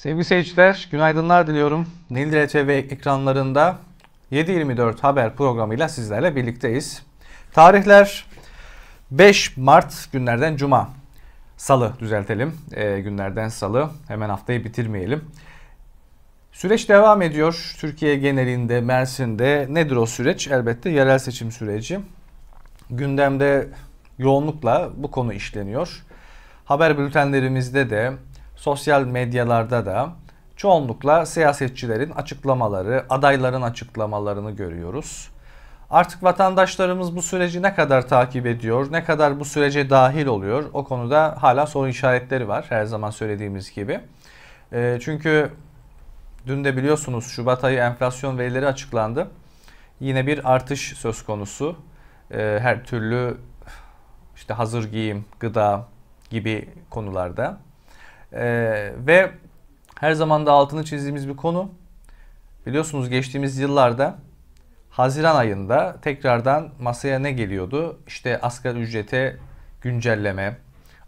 Sevgili seyirciler, günaydınlar diliyorum. Nil TV ekranlarında 7.24 haber programıyla sizlerle birlikteyiz. Tarihler 5 Mart günlerden Cuma. Salı düzeltelim. E, günlerden Salı. Hemen haftayı bitirmeyelim. Süreç devam ediyor. Türkiye genelinde, Mersin'de. Nedir o süreç? Elbette yerel seçim süreci. Gündemde yoğunlukla bu konu işleniyor. Haber bültenlerimizde de sosyal medyalarda da çoğunlukla siyasetçilerin açıklamaları, adayların açıklamalarını görüyoruz. Artık vatandaşlarımız bu süreci ne kadar takip ediyor, ne kadar bu sürece dahil oluyor o konuda hala soru işaretleri var her zaman söylediğimiz gibi. E, çünkü dün de biliyorsunuz Şubat ayı enflasyon verileri açıklandı. Yine bir artış söz konusu. E, her türlü işte hazır giyim, gıda gibi konularda. Ee, ve her zaman da altını çizdiğimiz bir konu. Biliyorsunuz geçtiğimiz yıllarda Haziran ayında tekrardan masaya ne geliyordu? İşte asgari ücrete güncelleme,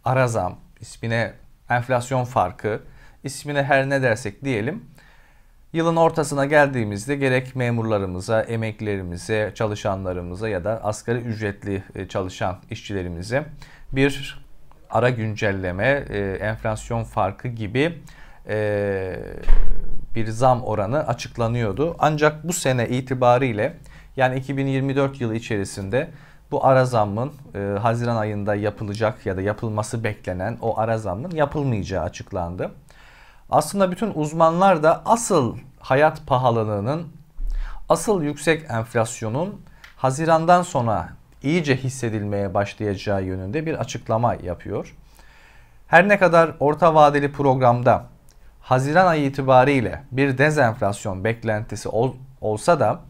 ara zam, ismine enflasyon farkı, ismine her ne dersek diyelim. Yılın ortasına geldiğimizde gerek memurlarımıza, emeklilerimize, çalışanlarımıza ya da asgari ücretli e, çalışan işçilerimize bir ara güncelleme, e, enflasyon farkı gibi e, bir zam oranı açıklanıyordu. Ancak bu sene itibariyle yani 2024 yılı içerisinde bu ara zammın e, Haziran ayında yapılacak ya da yapılması beklenen o ara zammın yapılmayacağı açıklandı. Aslında bütün uzmanlar da asıl hayat pahalılığının, asıl yüksek enflasyonun Haziran'dan sonra iyice hissedilmeye başlayacağı yönünde bir açıklama yapıyor. Her ne kadar orta vadeli programda Haziran ayı itibariyle bir dezenflasyon beklentisi ol, olsa da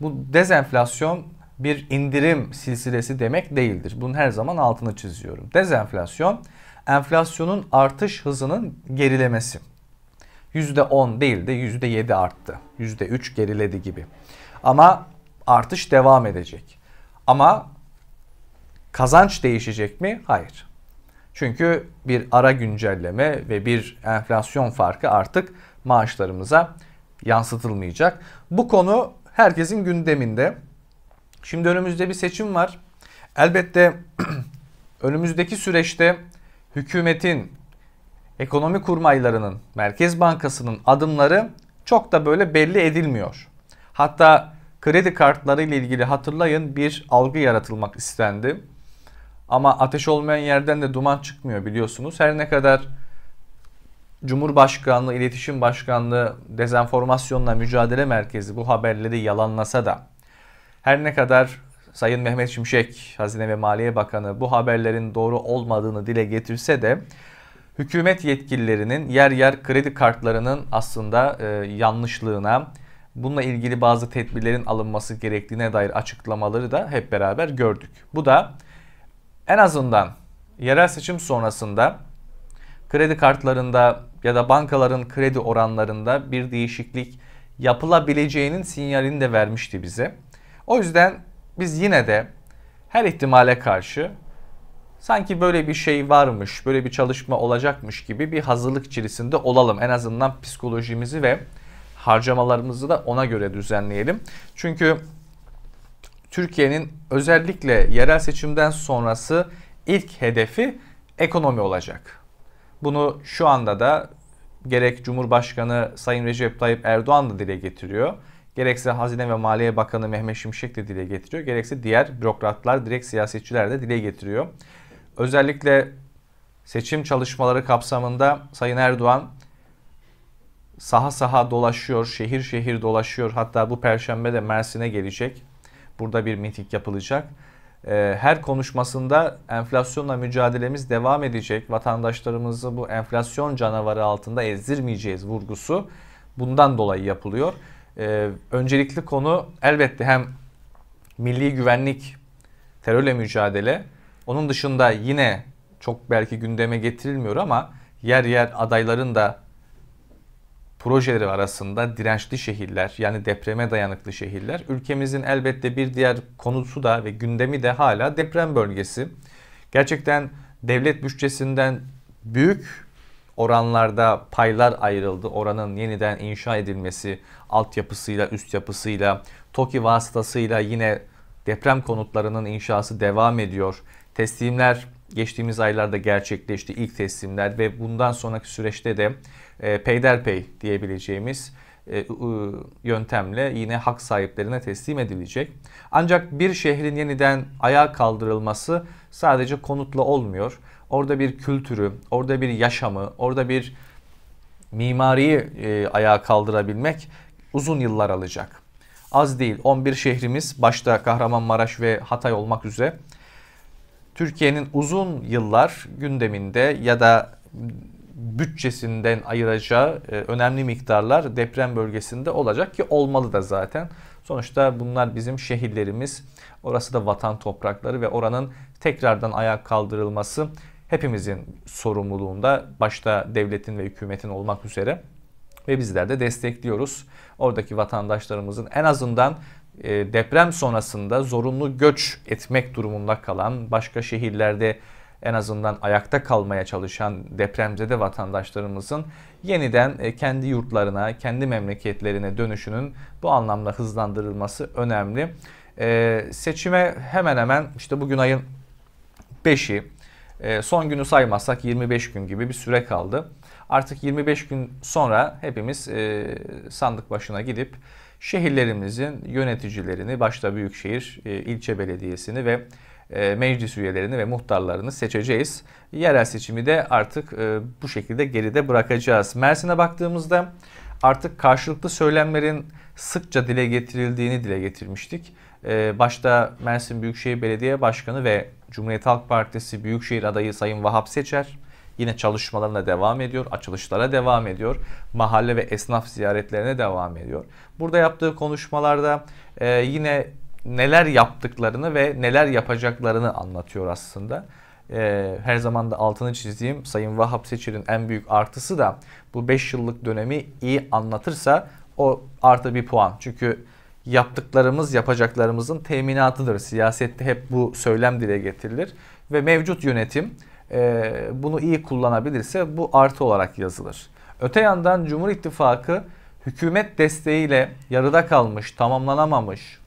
bu dezenflasyon bir indirim silsilesi demek değildir. Bunun her zaman altını çiziyorum. Dezenflasyon enflasyonun artış hızının gerilemesi. %10 değil de %7 arttı. %3 geriledi gibi. Ama artış devam edecek. Ama kazanç değişecek mi? Hayır. Çünkü bir ara güncelleme ve bir enflasyon farkı artık maaşlarımıza yansıtılmayacak. Bu konu herkesin gündeminde. Şimdi önümüzde bir seçim var. Elbette önümüzdeki süreçte hükümetin, ekonomi kurmaylarının, Merkez Bankası'nın adımları çok da böyle belli edilmiyor. Hatta Kredi kartları ile ilgili hatırlayın bir algı yaratılmak istendi. Ama ateş olmayan yerden de duman çıkmıyor biliyorsunuz. Her ne kadar Cumhurbaşkanlığı İletişim Başkanlığı Dezenformasyonla Mücadele Merkezi bu haberleri yalanlasa da her ne kadar Sayın Mehmet Şimşek Hazine ve Maliye Bakanı bu haberlerin doğru olmadığını dile getirse de hükümet yetkililerinin yer yer kredi kartlarının aslında e, yanlışlığına, bununla ilgili bazı tedbirlerin alınması gerektiğine dair açıklamaları da hep beraber gördük. Bu da en azından yerel seçim sonrasında kredi kartlarında ya da bankaların kredi oranlarında bir değişiklik yapılabileceğinin sinyalini de vermişti bize. O yüzden biz yine de her ihtimale karşı sanki böyle bir şey varmış, böyle bir çalışma olacakmış gibi bir hazırlık içerisinde olalım. En azından psikolojimizi ve harcamalarımızı da ona göre düzenleyelim. Çünkü Türkiye'nin özellikle yerel seçimden sonrası ilk hedefi ekonomi olacak. Bunu şu anda da gerek Cumhurbaşkanı Sayın Recep Tayyip Erdoğan da dile getiriyor. Gerekse Hazine ve Maliye Bakanı Mehmet Şimşek de dile getiriyor. Gerekse diğer bürokratlar, direkt siyasetçiler de dile getiriyor. Özellikle seçim çalışmaları kapsamında Sayın Erdoğan saha saha dolaşıyor, şehir şehir dolaşıyor. Hatta bu perşembe de Mersin'e gelecek. Burada bir miting yapılacak. Ee, her konuşmasında enflasyonla mücadelemiz devam edecek. Vatandaşlarımızı bu enflasyon canavarı altında ezdirmeyeceğiz vurgusu bundan dolayı yapılıyor. Ee, öncelikli konu elbette hem milli güvenlik, terörle mücadele. Onun dışında yine çok belki gündeme getirilmiyor ama yer yer adayların da projeleri arasında dirençli şehirler yani depreme dayanıklı şehirler. Ülkemizin elbette bir diğer konusu da ve gündemi de hala deprem bölgesi. Gerçekten devlet bütçesinden büyük oranlarda paylar ayrıldı. Oranın yeniden inşa edilmesi altyapısıyla, üst yapısıyla, TOKİ vasıtasıyla yine deprem konutlarının inşası devam ediyor. Teslimler geçtiğimiz aylarda gerçekleşti ilk teslimler ve bundan sonraki süreçte de e, peyderpey diyebileceğimiz e, e, yöntemle yine hak sahiplerine teslim edilecek. Ancak bir şehrin yeniden ayağa kaldırılması sadece konutla olmuyor. Orada bir kültürü, orada bir yaşamı, orada bir mimariyi e, ayağa kaldırabilmek uzun yıllar alacak. Az değil 11 şehrimiz başta Kahramanmaraş ve Hatay olmak üzere Türkiye'nin uzun yıllar gündeminde ya da bütçesinden ayıracağı e, önemli miktarlar deprem bölgesinde olacak ki olmalı da zaten. Sonuçta bunlar bizim şehirlerimiz. Orası da vatan toprakları ve oranın tekrardan ayak kaldırılması hepimizin sorumluluğunda başta devletin ve hükümetin olmak üzere ve bizler de destekliyoruz. Oradaki vatandaşlarımızın en azından e, deprem sonrasında zorunlu göç etmek durumunda kalan, başka şehirlerde en azından ayakta kalmaya çalışan depremzede vatandaşlarımızın yeniden e, kendi yurtlarına, kendi memleketlerine dönüşünün bu anlamda hızlandırılması önemli. Ee, seçime hemen hemen işte bugün ayın 5'i, e, son günü saymazsak 25 gün gibi bir süre kaldı. Artık 25 gün sonra hepimiz sandık başına gidip şehirlerimizin yöneticilerini, başta büyükşehir, e, ilçe belediyesini ve e, meclis üyelerini ve muhtarlarını seçeceğiz. Yerel seçimi de artık e, bu şekilde geride bırakacağız. Mersin'e baktığımızda artık karşılıklı söylemlerin sıkça dile getirildiğini dile getirmiştik. Başta Mersin Büyükşehir Belediye Başkanı ve Cumhuriyet Halk Partisi Büyükşehir adayı Sayın Vahap Seçer, Yine çalışmalarına devam ediyor, açılışlara devam ediyor, mahalle ve esnaf ziyaretlerine devam ediyor. Burada yaptığı konuşmalarda e, yine neler yaptıklarını ve neler yapacaklarını anlatıyor aslında. E, her zaman da altını çizdiğim Sayın Vahap Seçir'in en büyük artısı da bu 5 yıllık dönemi iyi anlatırsa o artı bir puan. Çünkü yaptıklarımız yapacaklarımızın teminatıdır. Siyasette hep bu söylem dile getirilir ve mevcut yönetim e, bunu iyi kullanabilirse bu artı olarak yazılır. Öte yandan Cumhur İttifakı hükümet desteğiyle yarıda kalmış, tamamlanamamış,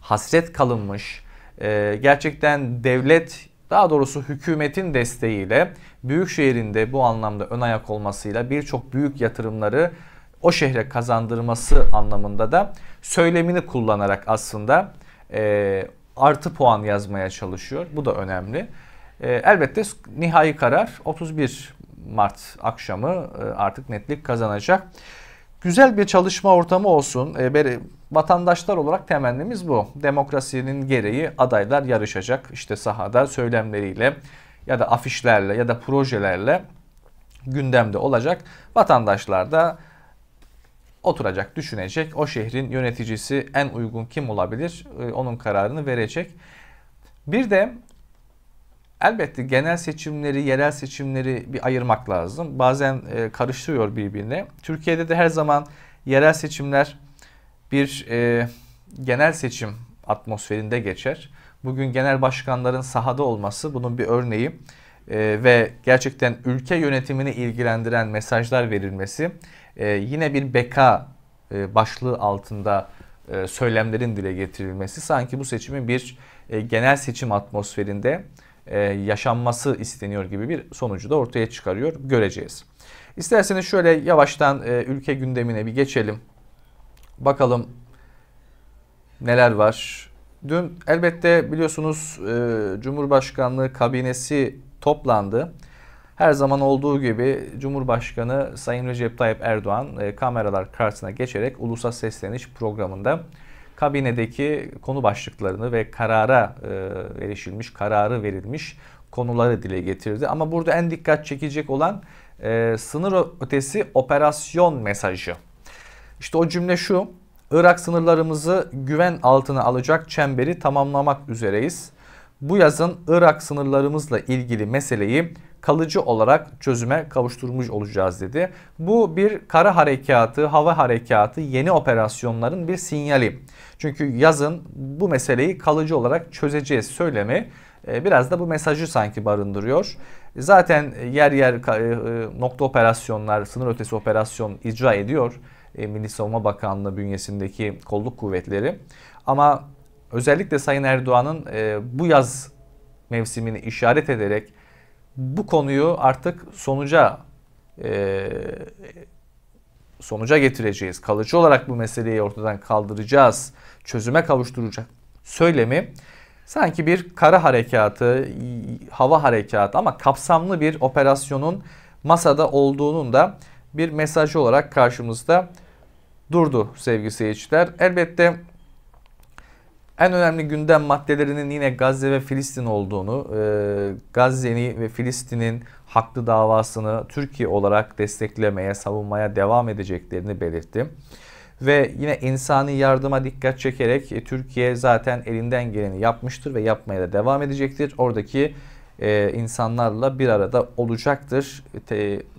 hasret kalınmış, e, gerçekten devlet daha doğrusu hükümetin desteğiyle büyük şehrinde bu anlamda ön ayak olmasıyla birçok büyük yatırımları o şehre kazandırması anlamında da söylemini kullanarak aslında e, artı puan yazmaya çalışıyor. Bu da önemli. Ee, elbette nihai karar 31 Mart akşamı e, artık netlik kazanacak. Güzel bir çalışma ortamı olsun. E, vatandaşlar olarak temennimiz bu. Demokrasinin gereği adaylar yarışacak. İşte sahada söylemleriyle ya da afişlerle ya da projelerle gündemde olacak. Vatandaşlar da oturacak, düşünecek. O şehrin yöneticisi en uygun kim olabilir? Ee, onun kararını verecek. Bir de Elbette genel seçimleri, yerel seçimleri bir ayırmak lazım. Bazen e, karıştırıyor birbirine. Türkiye'de de her zaman yerel seçimler bir e, genel seçim atmosferinde geçer. Bugün genel başkanların sahada olması bunun bir örneği e, ve gerçekten ülke yönetimini ilgilendiren mesajlar verilmesi e, yine bir beka e, başlığı altında e, söylemlerin dile getirilmesi sanki bu seçimin bir e, genel seçim atmosferinde e, yaşanması isteniyor gibi bir sonucu da ortaya çıkarıyor. Göreceğiz. İsterseniz şöyle yavaştan e, ülke gündemine bir geçelim. Bakalım neler var. Dün elbette biliyorsunuz e, Cumhurbaşkanlığı kabinesi toplandı. Her zaman olduğu gibi Cumhurbaşkanı Sayın Recep Tayyip Erdoğan kameralar karşısına geçerek Ulusal Sesleniş programında kabinedeki konu başlıklarını ve karara e, erişilmiş, kararı verilmiş konuları dile getirdi. Ama burada en dikkat çekecek olan e, sınır ötesi operasyon mesajı. İşte o cümle şu. Irak sınırlarımızı güven altına alacak çemberi tamamlamak üzereyiz. Bu yazın Irak sınırlarımızla ilgili meseleyi kalıcı olarak çözüme kavuşturmuş olacağız dedi. Bu bir kara harekatı, hava harekatı, yeni operasyonların bir sinyali. Çünkü yazın bu meseleyi kalıcı olarak çözeceğiz söylemi e, biraz da bu mesajı sanki barındırıyor. Zaten yer yer e, e, nokta operasyonlar, sınır ötesi operasyon icra ediyor. Milli Savunma Bakanlığı bünyesindeki kolluk kuvvetleri. Ama özellikle Sayın Erdoğan'ın bu yaz mevsimini işaret ederek bu konuyu artık sonuca e, sonuca getireceğiz. Kalıcı olarak bu meseleyi ortadan kaldıracağız. Çözüme kavuşturacak söylemi sanki bir kara harekatı, hava harekatı ama kapsamlı bir operasyonun masada olduğunun da bir mesajı olarak karşımızda durdu sevgili seyirciler. Elbette en önemli gündem maddelerinin yine Gazze ve Filistin olduğunu, e, Gazze'ni ve Filistin'in haklı davasını Türkiye olarak desteklemeye, savunmaya devam edeceklerini belirtti. Ve yine insani yardıma dikkat çekerek e, Türkiye zaten elinden geleni yapmıştır ve yapmaya da devam edecektir. Oradaki e, insanlarla bir arada olacaktır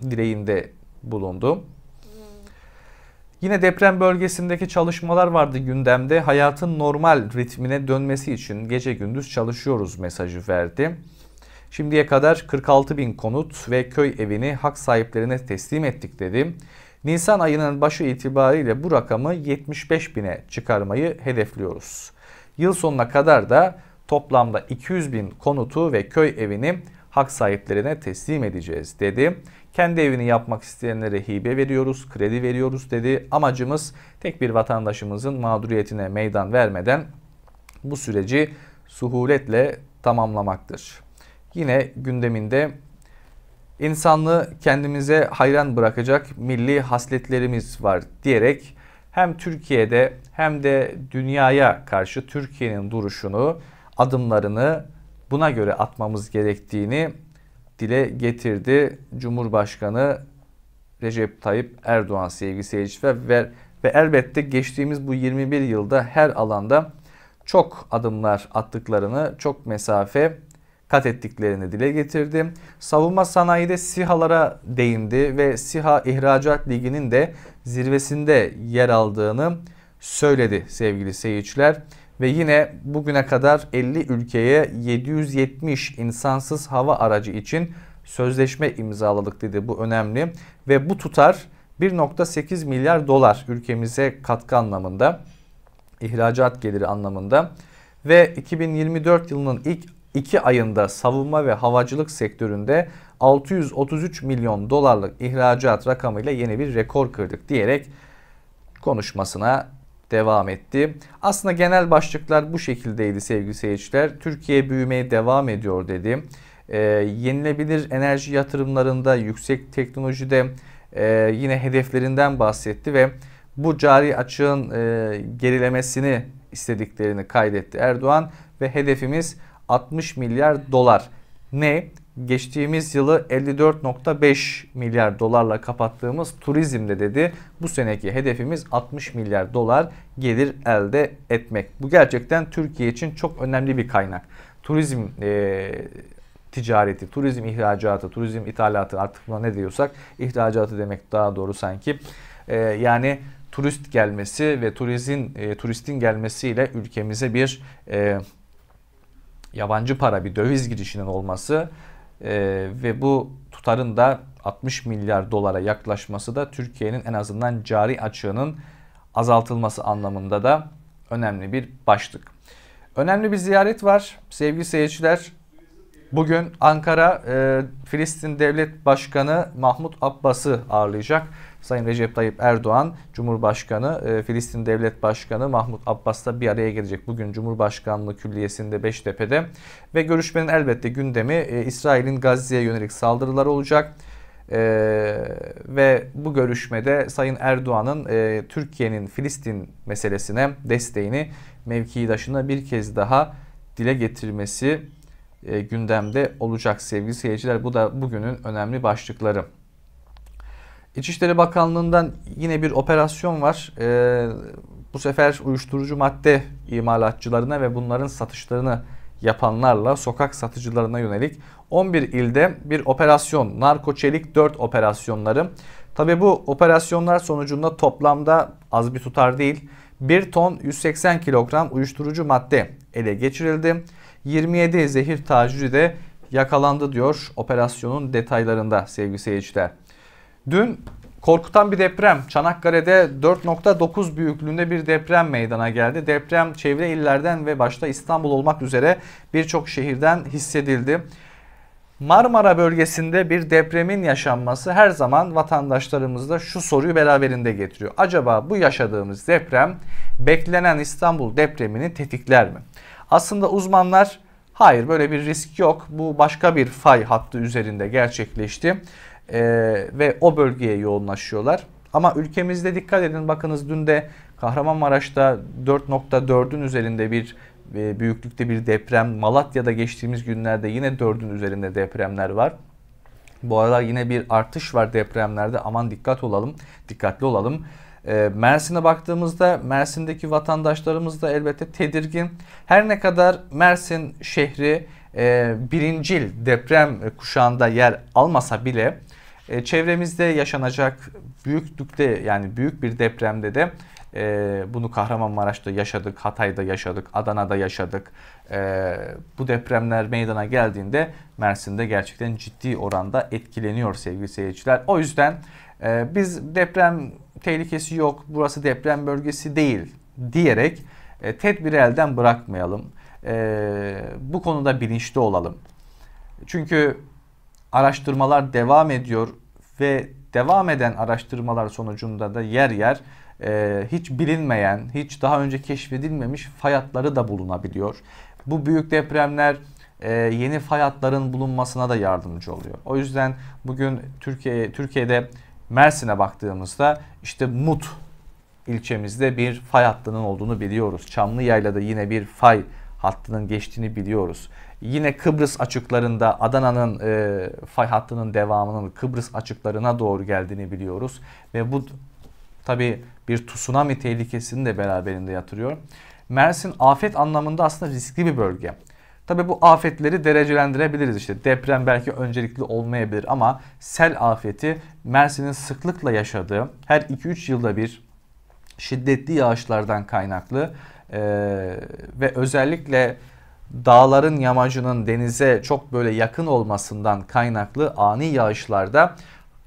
dileğinde bulundu. Yine deprem bölgesindeki çalışmalar vardı gündemde. Hayatın normal ritmine dönmesi için gece gündüz çalışıyoruz mesajı verdi. Şimdiye kadar 46 bin konut ve köy evini hak sahiplerine teslim ettik dedi. Nisan ayının başı itibariyle bu rakamı 75 bine çıkarmayı hedefliyoruz. Yıl sonuna kadar da toplamda 200 bin konutu ve köy evini hak sahiplerine teslim edeceğiz dedi. Kendi evini yapmak isteyenlere hibe veriyoruz, kredi veriyoruz dedi. Amacımız tek bir vatandaşımızın mağduriyetine meydan vermeden bu süreci suhuletle tamamlamaktır. Yine gündeminde insanlığı kendimize hayran bırakacak milli hasletlerimiz var diyerek hem Türkiye'de hem de dünyaya karşı Türkiye'nin duruşunu, adımlarını buna göre atmamız gerektiğini dile getirdi Cumhurbaşkanı Recep Tayyip Erdoğan sevgili seyirciler ve, ve elbette geçtiğimiz bu 21 yılda her alanda çok adımlar attıklarını, çok mesafe kat ettiklerini dile getirdi. Savunma sanayide SİHA'lara değindi ve SİHA İhracat Ligi'nin de zirvesinde yer aldığını söyledi sevgili seyirciler ve yine bugüne kadar 50 ülkeye 770 insansız hava aracı için sözleşme imzaladık dedi. Bu önemli ve bu tutar 1.8 milyar dolar ülkemize katkı anlamında, ihracat geliri anlamında ve 2024 yılının ilk 2 ayında savunma ve havacılık sektöründe 633 milyon dolarlık ihracat rakamıyla yeni bir rekor kırdık diyerek konuşmasına devam etti. Aslında genel başlıklar bu şekildeydi sevgili seyirciler. Türkiye büyümeye devam ediyor dedi. E, yenilebilir enerji yatırımlarında, yüksek teknolojide e, yine hedeflerinden bahsetti ve bu cari açığın e, gerilemesini istediklerini kaydetti Erdoğan ve hedefimiz 60 milyar dolar. Ne? geçtiğimiz yılı 54.5 milyar dolarla kapattığımız turizmde dedi bu seneki hedefimiz 60 milyar dolar gelir elde etmek. Bu gerçekten Türkiye için çok önemli bir kaynak. Turizm e, ticareti, turizm ihracatı, turizm ithalatı artık buna ne diyorsak ihracatı demek daha doğru sanki. E, yani turist gelmesi ve turizin e, turistin gelmesiyle ülkemize bir e, yabancı para bir döviz girişinin olması ee, ve bu tutarın da 60 milyar dolara yaklaşması da Türkiye'nin en azından cari açığının azaltılması anlamında da önemli bir başlık. Önemli bir ziyaret var sevgili seyirciler. Bugün Ankara e, Filistin Devlet Başkanı Mahmut Abbas'ı ağırlayacak. Sayın Recep Tayyip Erdoğan, Cumhurbaşkanı, e, Filistin Devlet Başkanı Mahmut Abbas'la bir araya gelecek bugün Cumhurbaşkanlığı Külliyesi'nde Beştepe'de. Ve görüşmenin elbette gündemi e, İsrail'in Gazze'ye yönelik saldırıları olacak. Ee, ve bu görüşmede Sayın Erdoğan'ın e, Türkiye'nin Filistin meselesine desteğini mevkidaşına bir kez daha dile getirmesi e, gündemde olacak sevgili seyirciler. Bu da bugünün önemli başlıkları. İçişleri Bakanlığı'ndan yine bir operasyon var. Ee, bu sefer uyuşturucu madde imalatçılarına ve bunların satışlarını yapanlarla sokak satıcılarına yönelik 11 ilde bir operasyon, narko çelik 4 operasyonları. Tabi bu operasyonlar sonucunda toplamda az bir tutar değil 1 ton 180 kilogram uyuşturucu madde ele geçirildi. 27 zehir taciri de yakalandı diyor operasyonun detaylarında sevgili seyirciler. Dün korkutan bir deprem Çanakkale'de 4.9 büyüklüğünde bir deprem meydana geldi. Deprem çevre illerden ve başta İstanbul olmak üzere birçok şehirden hissedildi. Marmara bölgesinde bir depremin yaşanması her zaman vatandaşlarımızda şu soruyu beraberinde getiriyor. Acaba bu yaşadığımız deprem beklenen İstanbul depremini tetikler mi? Aslında uzmanlar hayır böyle bir risk yok. Bu başka bir fay hattı üzerinde gerçekleşti e, ve o bölgeye yoğunlaşıyorlar. Ama ülkemizde dikkat edin bakınız dün de Kahramanmaraş'ta 4.4'ün üzerinde bir e, büyüklükte bir deprem. Malatya'da geçtiğimiz günlerde yine 4'ün üzerinde depremler var. Bu aralar yine bir artış var depremlerde. Aman dikkat olalım, dikkatli olalım. E, Mersin'e baktığımızda Mersin'deki vatandaşlarımız da elbette tedirgin. Her ne kadar Mersin şehri e, birincil deprem kuşağında yer almasa bile e, çevremizde yaşanacak büyüklükte yani büyük bir depremde de e, bunu Kahramanmaraş'ta yaşadık, Hatay'da yaşadık, Adana'da yaşadık. E, bu depremler meydana geldiğinde Mersin'de gerçekten ciddi oranda etkileniyor sevgili seyirciler. O yüzden e, biz deprem tehlikesi yok, burası deprem bölgesi değil diyerek e, tedbiri elden bırakmayalım. E, bu konuda bilinçli olalım. Çünkü araştırmalar devam ediyor ve devam eden araştırmalar sonucunda da yer yer e, hiç bilinmeyen, hiç daha önce keşfedilmemiş fayatları da bulunabiliyor. Bu büyük depremler e, yeni fayatların bulunmasına da yardımcı oluyor. O yüzden bugün Türkiye Türkiye'de Mersin'e baktığımızda işte Mut ilçemizde bir fay hattının olduğunu biliyoruz. Çamlı Yayla'da yine bir fay hattının geçtiğini biliyoruz. Yine Kıbrıs açıklarında Adana'nın e, fay hattının devamının Kıbrıs açıklarına doğru geldiğini biliyoruz. Ve bu tabi bir tsunami tehlikesini de beraberinde yatırıyor. Mersin afet anlamında aslında riskli bir bölge. Tabi bu afetleri derecelendirebiliriz işte deprem belki öncelikli olmayabilir ama sel afeti Mersin'in sıklıkla yaşadığı her 2-3 yılda bir şiddetli yağışlardan kaynaklı e, ve özellikle dağların yamacının denize çok böyle yakın olmasından kaynaklı ani yağışlarda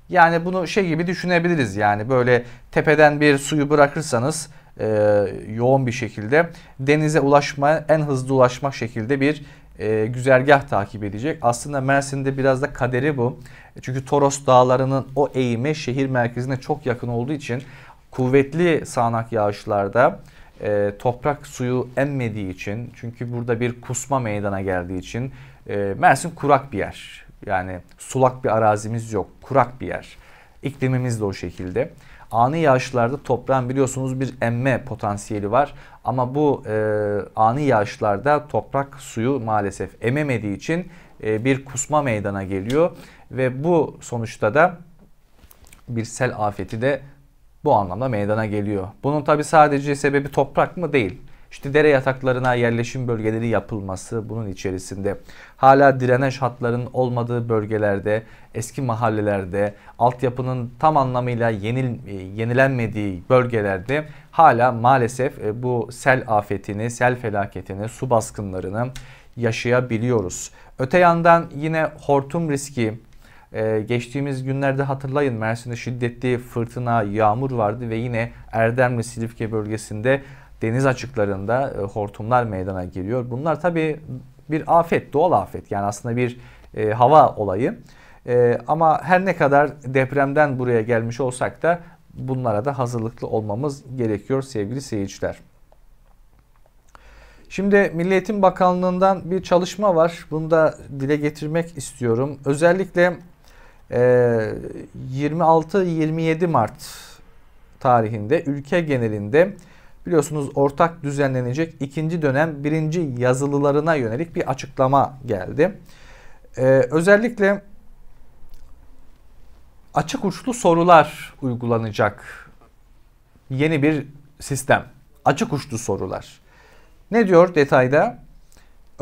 yani bunu şey gibi düşünebiliriz yani böyle tepeden bir suyu bırakırsanız e, yoğun bir şekilde denize ulaşma en hızlı ulaşma şekilde bir e, güzergah takip edecek. Aslında Mersin'de biraz da kaderi bu. Çünkü Toros dağlarının o eğimi şehir merkezine çok yakın olduğu için kuvvetli sağanak yağışlarda e, toprak suyu emmediği için çünkü burada bir kusma meydana geldiği için e, Mersin kurak bir yer. Yani sulak bir arazimiz yok. Kurak bir yer. İklimimiz de o şekilde. Ani yağışlarda toprağın biliyorsunuz bir emme potansiyeli var. Ama bu e, ani yağışlarda toprak suyu maalesef ememediği için e, bir kusma meydana geliyor. Ve bu sonuçta da bir sel afeti de bu anlamda meydana geliyor. Bunun tabi sadece sebebi toprak mı değil. İşte dere yataklarına yerleşim bölgeleri yapılması bunun içerisinde. Hala direnç hatlarının olmadığı bölgelerde, eski mahallelerde, altyapının tam anlamıyla yenil, e, yenilenmediği bölgelerde hala maalesef e, bu sel afetini, sel felaketini, su baskınlarını yaşayabiliyoruz. Öte yandan yine hortum riski ee, geçtiğimiz günlerde hatırlayın Mersin'de şiddetli fırtına, yağmur vardı ve yine Erdemli Silifke bölgesinde deniz açıklarında e, hortumlar meydana geliyor. Bunlar tabii bir afet, doğal afet yani aslında bir e, hava olayı. E, ama her ne kadar depremden buraya gelmiş olsak da bunlara da hazırlıklı olmamız gerekiyor sevgili seyirciler. Şimdi Milli Eğitim Bakanlığı'ndan bir çalışma var. Bunu da dile getirmek istiyorum. Özellikle 26-27 ee, Mart tarihinde ülke genelinde biliyorsunuz ortak düzenlenecek ikinci dönem birinci yazılılarına yönelik bir açıklama geldi. Ee, özellikle açık uçlu sorular uygulanacak yeni bir sistem. Açık uçlu sorular. Ne diyor detayda?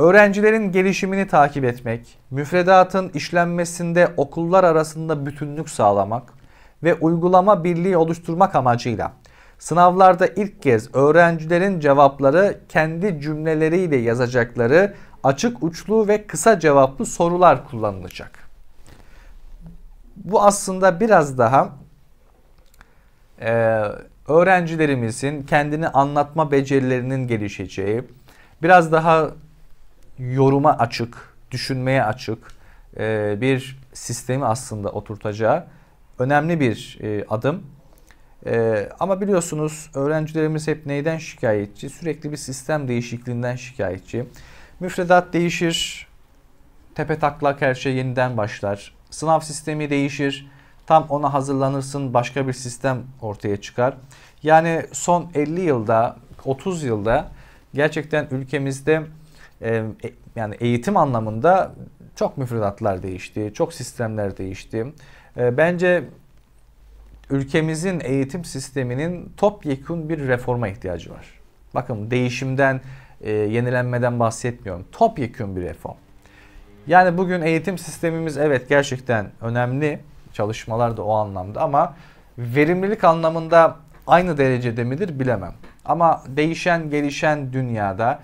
Öğrencilerin gelişimini takip etmek, müfredatın işlenmesinde okullar arasında bütünlük sağlamak ve uygulama birliği oluşturmak amacıyla sınavlarda ilk kez öğrencilerin cevapları kendi cümleleriyle yazacakları açık uçlu ve kısa cevaplı sorular kullanılacak. Bu aslında biraz daha e, öğrencilerimizin kendini anlatma becerilerinin gelişeceği, biraz daha yoruma açık, düşünmeye açık e, bir sistemi aslında oturtacağı önemli bir e, adım. E, ama biliyorsunuz öğrencilerimiz hep neyden şikayetçi? Sürekli bir sistem değişikliğinden şikayetçi. Müfredat değişir, tepe taklak her şey yeniden başlar. Sınav sistemi değişir, tam ona hazırlanırsın başka bir sistem ortaya çıkar. Yani son 50 yılda, 30 yılda gerçekten ülkemizde e, yani eğitim anlamında çok müfredatlar değişti, çok sistemler değişti. E, bence ülkemizin eğitim sisteminin topyekun bir reforma ihtiyacı var. Bakın değişimden, e, yenilenmeden bahsetmiyorum. Topyekun bir reform. Yani bugün eğitim sistemimiz evet gerçekten önemli çalışmalar da o anlamda ama verimlilik anlamında aynı derecede midir bilemem. Ama değişen gelişen dünyada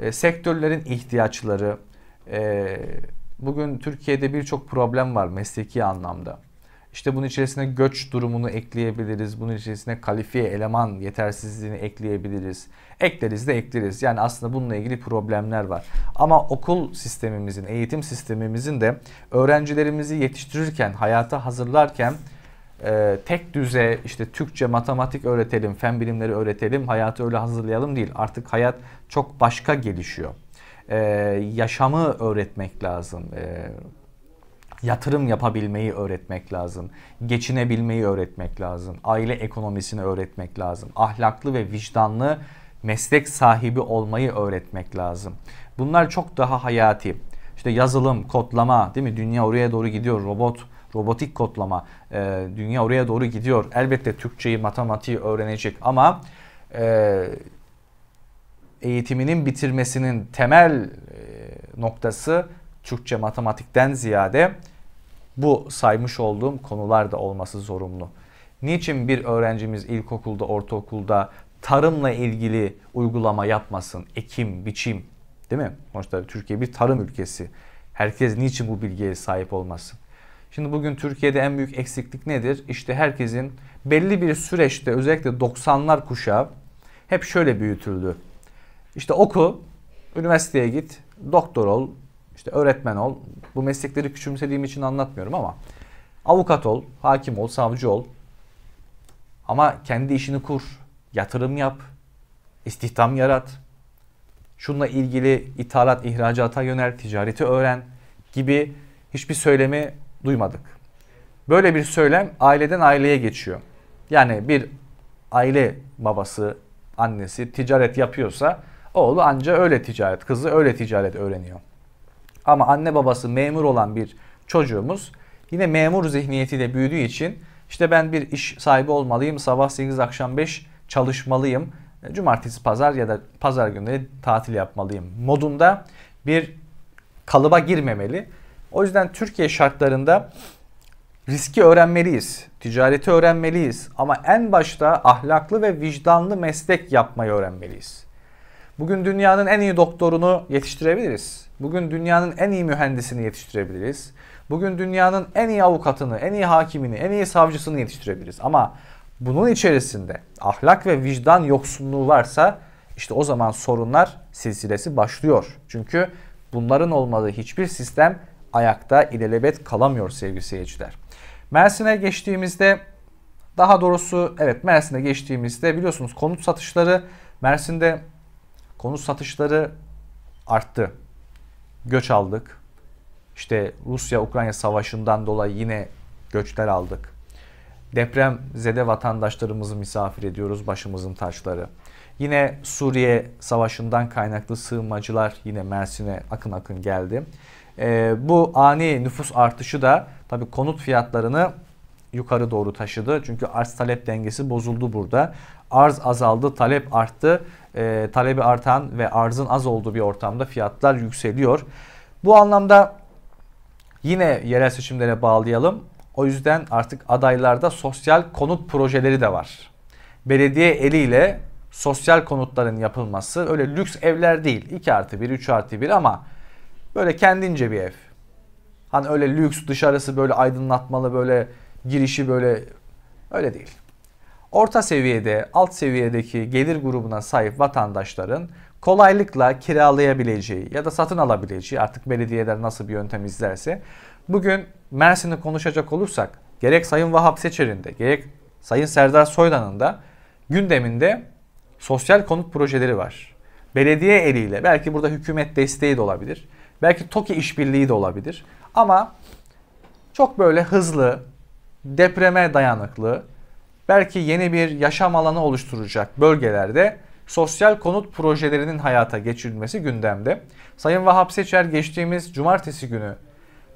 e, sektörlerin ihtiyaçları, e, bugün Türkiye'de birçok problem var mesleki anlamda. İşte bunun içerisine göç durumunu ekleyebiliriz. Bunun içerisine kalifiye eleman yetersizliğini ekleyebiliriz. Ekleriz de ekleriz. Yani aslında bununla ilgili problemler var. Ama okul sistemimizin, eğitim sistemimizin de öğrencilerimizi yetiştirirken, hayata hazırlarken e, tek düze işte Türkçe, matematik öğretelim, fen bilimleri öğretelim, hayatı öyle hazırlayalım değil. Artık hayat çok başka gelişiyor. E, yaşamı öğretmek lazım. E, yatırım yapabilmeyi öğretmek lazım. Geçinebilmeyi öğretmek lazım. Aile ekonomisini öğretmek lazım. Ahlaklı ve vicdanlı meslek sahibi olmayı öğretmek lazım. Bunlar çok daha hayati. İşte yazılım, kodlama değil mi? Dünya oraya doğru gidiyor. Robot robotik kodlama e, dünya oraya doğru gidiyor. Elbette Türkçeyi, matematiği öğrenecek ama e, eğitiminin bitirmesinin temel e, noktası Türkçe matematikten ziyade bu saymış olduğum konular da olması zorunlu. Niçin bir öğrencimiz ilkokulda, ortaokulda tarımla ilgili uygulama yapmasın? Ekim, biçim değil mi? Sonuçta Türkiye bir tarım ülkesi. Herkes niçin bu bilgiye sahip olmasın? Şimdi bugün Türkiye'de en büyük eksiklik nedir? İşte herkesin belli bir süreçte özellikle 90'lar kuşağı hep şöyle büyütüldü. İşte oku, üniversiteye git, doktor ol, işte öğretmen ol. Bu meslekleri küçümsediğim için anlatmıyorum ama avukat ol, hakim ol, savcı ol. Ama kendi işini kur, yatırım yap, istihdam yarat. Şunla ilgili ithalat, ihracata yönel, ticareti öğren gibi hiçbir söylemi duymadık. Böyle bir söylem aileden aileye geçiyor. Yani bir aile babası, annesi ticaret yapıyorsa oğlu anca öyle ticaret, kızı öyle ticaret öğreniyor. Ama anne babası memur olan bir çocuğumuz yine memur zihniyetiyle büyüdüğü için işte ben bir iş sahibi olmalıyım, sabah 8 akşam 5 çalışmalıyım, cumartesi pazar ya da pazar günleri tatil yapmalıyım modunda bir kalıba girmemeli o yüzden Türkiye şartlarında riski öğrenmeliyiz, ticareti öğrenmeliyiz ama en başta ahlaklı ve vicdanlı meslek yapmayı öğrenmeliyiz. Bugün dünyanın en iyi doktorunu yetiştirebiliriz. Bugün dünyanın en iyi mühendisini yetiştirebiliriz. Bugün dünyanın en iyi avukatını, en iyi hakimini, en iyi savcısını yetiştirebiliriz. Ama bunun içerisinde ahlak ve vicdan yoksunluğu varsa işte o zaman sorunlar silsilesi başlıyor. Çünkü bunların olmadığı hiçbir sistem ayakta ilelebet kalamıyor sevgili seyirciler. Mersin'e geçtiğimizde daha doğrusu evet Mersin'e geçtiğimizde biliyorsunuz konut satışları Mersin'de konut satışları arttı. Göç aldık. İşte Rusya-Ukrayna savaşından dolayı yine göçler aldık. Deprem zede vatandaşlarımızı misafir ediyoruz başımızın taşları. Yine Suriye savaşından kaynaklı sığınmacılar yine Mersin'e akın akın geldi. E, bu ani nüfus artışı da tabii konut fiyatlarını yukarı doğru taşıdı. Çünkü arz talep dengesi bozuldu burada. Arz azaldı, talep arttı. E, talebi artan ve arzın az olduğu bir ortamda fiyatlar yükseliyor. Bu anlamda yine yerel seçimlere bağlayalım. O yüzden artık adaylarda sosyal konut projeleri de var. Belediye eliyle sosyal konutların yapılması öyle lüks evler değil. 2 artı 1, 3 artı 1 ama Böyle kendince bir ev. Hani öyle lüks dışarısı böyle aydınlatmalı böyle girişi böyle öyle değil. Orta seviyede, alt seviyedeki gelir grubuna sahip vatandaşların kolaylıkla kiralayabileceği ya da satın alabileceği artık belediyeler nasıl bir yöntem izlerse bugün Mersin'i konuşacak olursak gerek Sayın Vahap Seçer'in de gerek Sayın Serdar Soydan'ın da gündeminde sosyal konut projeleri var. Belediye eliyle belki burada hükümet desteği de olabilir. Belki TOKİ işbirliği de olabilir. Ama çok böyle hızlı, depreme dayanıklı, belki yeni bir yaşam alanı oluşturacak bölgelerde sosyal konut projelerinin hayata geçirilmesi gündemde. Sayın Vahap Seçer geçtiğimiz cumartesi günü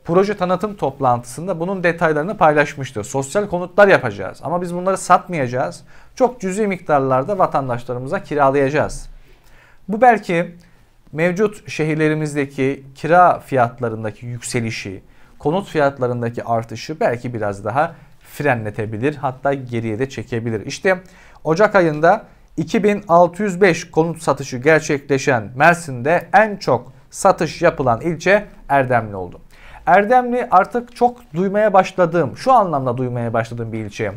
proje tanıtım toplantısında bunun detaylarını paylaşmıştı. Sosyal konutlar yapacağız ama biz bunları satmayacağız. Çok cüzi miktarlarda vatandaşlarımıza kiralayacağız. Bu belki mevcut şehirlerimizdeki kira fiyatlarındaki yükselişi, konut fiyatlarındaki artışı belki biraz daha frenletebilir hatta geriye de çekebilir. İşte Ocak ayında 2605 konut satışı gerçekleşen Mersin'de en çok satış yapılan ilçe Erdemli oldu. Erdemli artık çok duymaya başladığım, şu anlamda duymaya başladığım bir ilçe.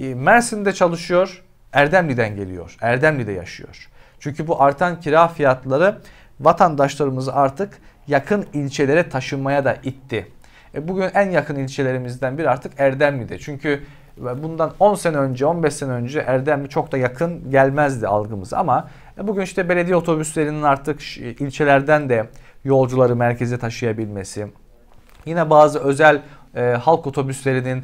Ee, Mersin'de çalışıyor, Erdemli'den geliyor, Erdemli'de yaşıyor. Çünkü bu artan kira fiyatları Vatandaşlarımızı artık yakın ilçelere taşınmaya da itti. E bugün en yakın ilçelerimizden biri artık Erdemli'de. Çünkü e, bundan 10 sene önce 15 sene önce Erdemli çok da yakın gelmezdi algımız ama e, bugün işte belediye otobüslerinin artık e, ilçelerden de yolcuları merkeze taşıyabilmesi yine bazı özel e, halk otobüslerinin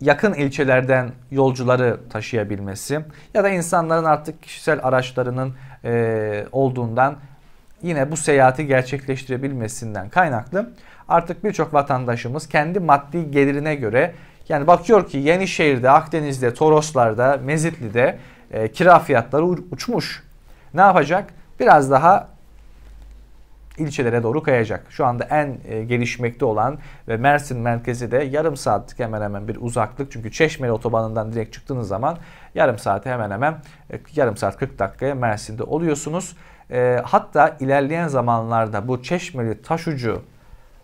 yakın ilçelerden yolcuları taşıyabilmesi ya da insanların artık kişisel araçlarının e, olduğundan yine bu seyahati gerçekleştirebilmesinden kaynaklı artık birçok vatandaşımız kendi maddi gelirine göre yani bakıyor ki Yenişehir'de, Akdeniz'de, Toroslar'da, Mezitli'de e, kira fiyatları uçmuş. Ne yapacak? Biraz daha ilçelere doğru kayacak. Şu anda en e, gelişmekte olan ve Mersin merkezi de yarım saatlik hemen hemen bir uzaklık. Çünkü Çeşmeli otobanından direkt çıktığınız zaman yarım saate hemen hemen e, yarım saat 40 dakikaya Mersin'de oluyorsunuz. E, hatta ilerleyen zamanlarda bu Çeşmeli Taşucu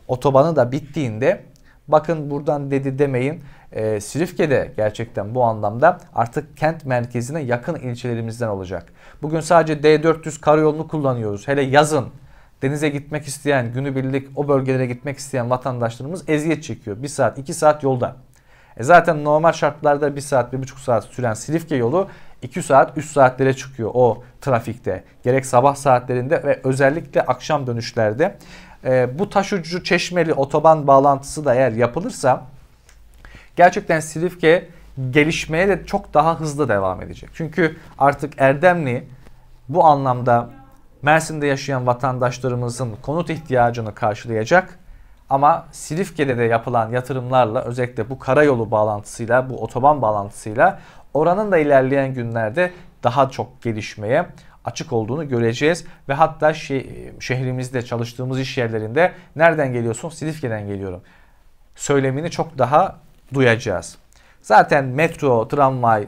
otobanı da bittiğinde bakın buradan dedi demeyin. E, Silifke'de gerçekten bu anlamda artık kent merkezine yakın ilçelerimizden olacak. Bugün sadece D400 karayolunu kullanıyoruz. Hele yazın denize gitmek isteyen, günübirlik o bölgelere gitmek isteyen vatandaşlarımız eziyet çekiyor. 1 saat, 2 saat yolda. E zaten normal şartlarda 1 saat, 1,5 saat süren Silifke yolu 2 saat 3 saatlere çıkıyor o trafikte. Gerek sabah saatlerinde ve özellikle akşam dönüşlerde. E, bu taş ucu çeşmeli otoban bağlantısı da eğer yapılırsa gerçekten Silifke gelişmeye de çok daha hızlı devam edecek. Çünkü artık Erdemli bu anlamda Mersin'de yaşayan vatandaşlarımızın konut ihtiyacını karşılayacak. Ama Silifke'de de yapılan yatırımlarla özellikle bu karayolu bağlantısıyla, bu otoban bağlantısıyla oranın da ilerleyen günlerde daha çok gelişmeye açık olduğunu göreceğiz. Ve hatta şehrimizde çalıştığımız iş yerlerinde nereden geliyorsun? Silifke'den geliyorum. Söylemini çok daha duyacağız. Zaten metro, tramvay,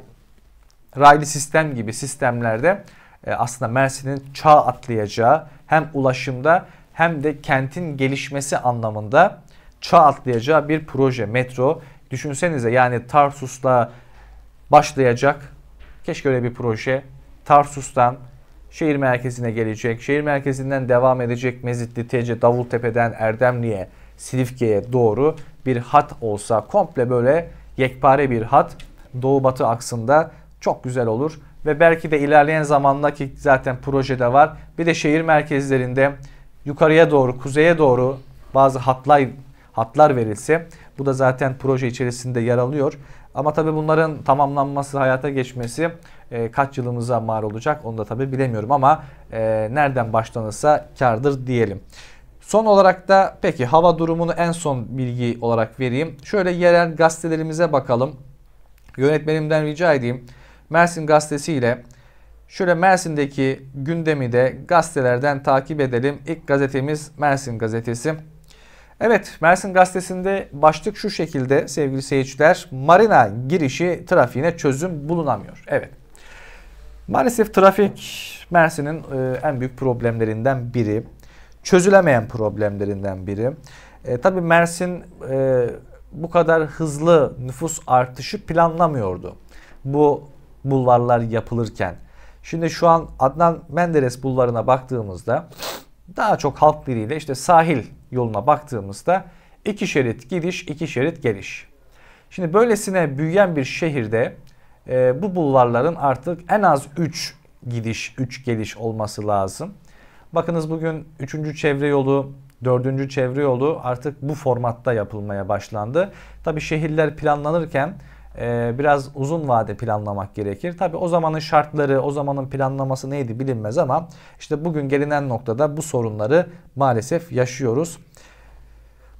raylı sistem gibi sistemlerde e, aslında Mersin'in çağ atlayacağı hem ulaşımda hem de kentin gelişmesi anlamında çağ atlayacağı bir proje metro. Düşünsenize yani Tarsus'la başlayacak. Keşke öyle bir proje Tarsus'tan şehir merkezine gelecek. Şehir merkezinden devam edecek Mezitli, TC, Davultepe'den Erdemli'ye, Silifke'ye doğru bir hat olsa komple böyle yekpare bir hat doğu batı aksında çok güzel olur. Ve belki de ilerleyen zamanda ki zaten projede var. Bir de şehir merkezlerinde yukarıya doğru, kuzeye doğru bazı hatlay, hatlar verilse bu da zaten proje içerisinde yer alıyor. Ama tabii bunların tamamlanması, hayata geçmesi e, kaç yılımıza mal olacak onu da tabii bilemiyorum ama e, nereden başlanırsa kardır diyelim. Son olarak da peki hava durumunu en son bilgi olarak vereyim. Şöyle yerel gazetelerimize bakalım. Yönetmenimden rica edeyim. Mersin gazetesi ile şöyle Mersin'deki gündemi de gazetelerden takip edelim. İlk gazetemiz Mersin gazetesi. Evet Mersin gazetesinde başlık şu şekilde sevgili seyirciler. Marina girişi trafiğine çözüm bulunamıyor. Evet. Maalesef trafik Mersin'in e, en büyük problemlerinden biri. Çözülemeyen problemlerinden biri. E, tabii Mersin e, bu kadar hızlı nüfus artışı planlamıyordu. Bu bulvarlar yapılırken. Şimdi şu an Adnan Menderes bulvarına baktığımızda daha çok halk diliyle işte sahil yoluna baktığımızda iki şerit gidiş, iki şerit geliş. Şimdi böylesine büyüyen bir şehirde e, bu bulvarların artık en az 3 gidiş, 3 geliş olması lazım. Bakınız bugün 3. çevre yolu, 4. çevre yolu artık bu formatta yapılmaya başlandı. Tabii şehirler planlanırken ee, biraz uzun vade planlamak gerekir. Tabi o zamanın şartları, o zamanın planlaması neydi bilinmez ama işte bugün gelinen noktada bu sorunları maalesef yaşıyoruz.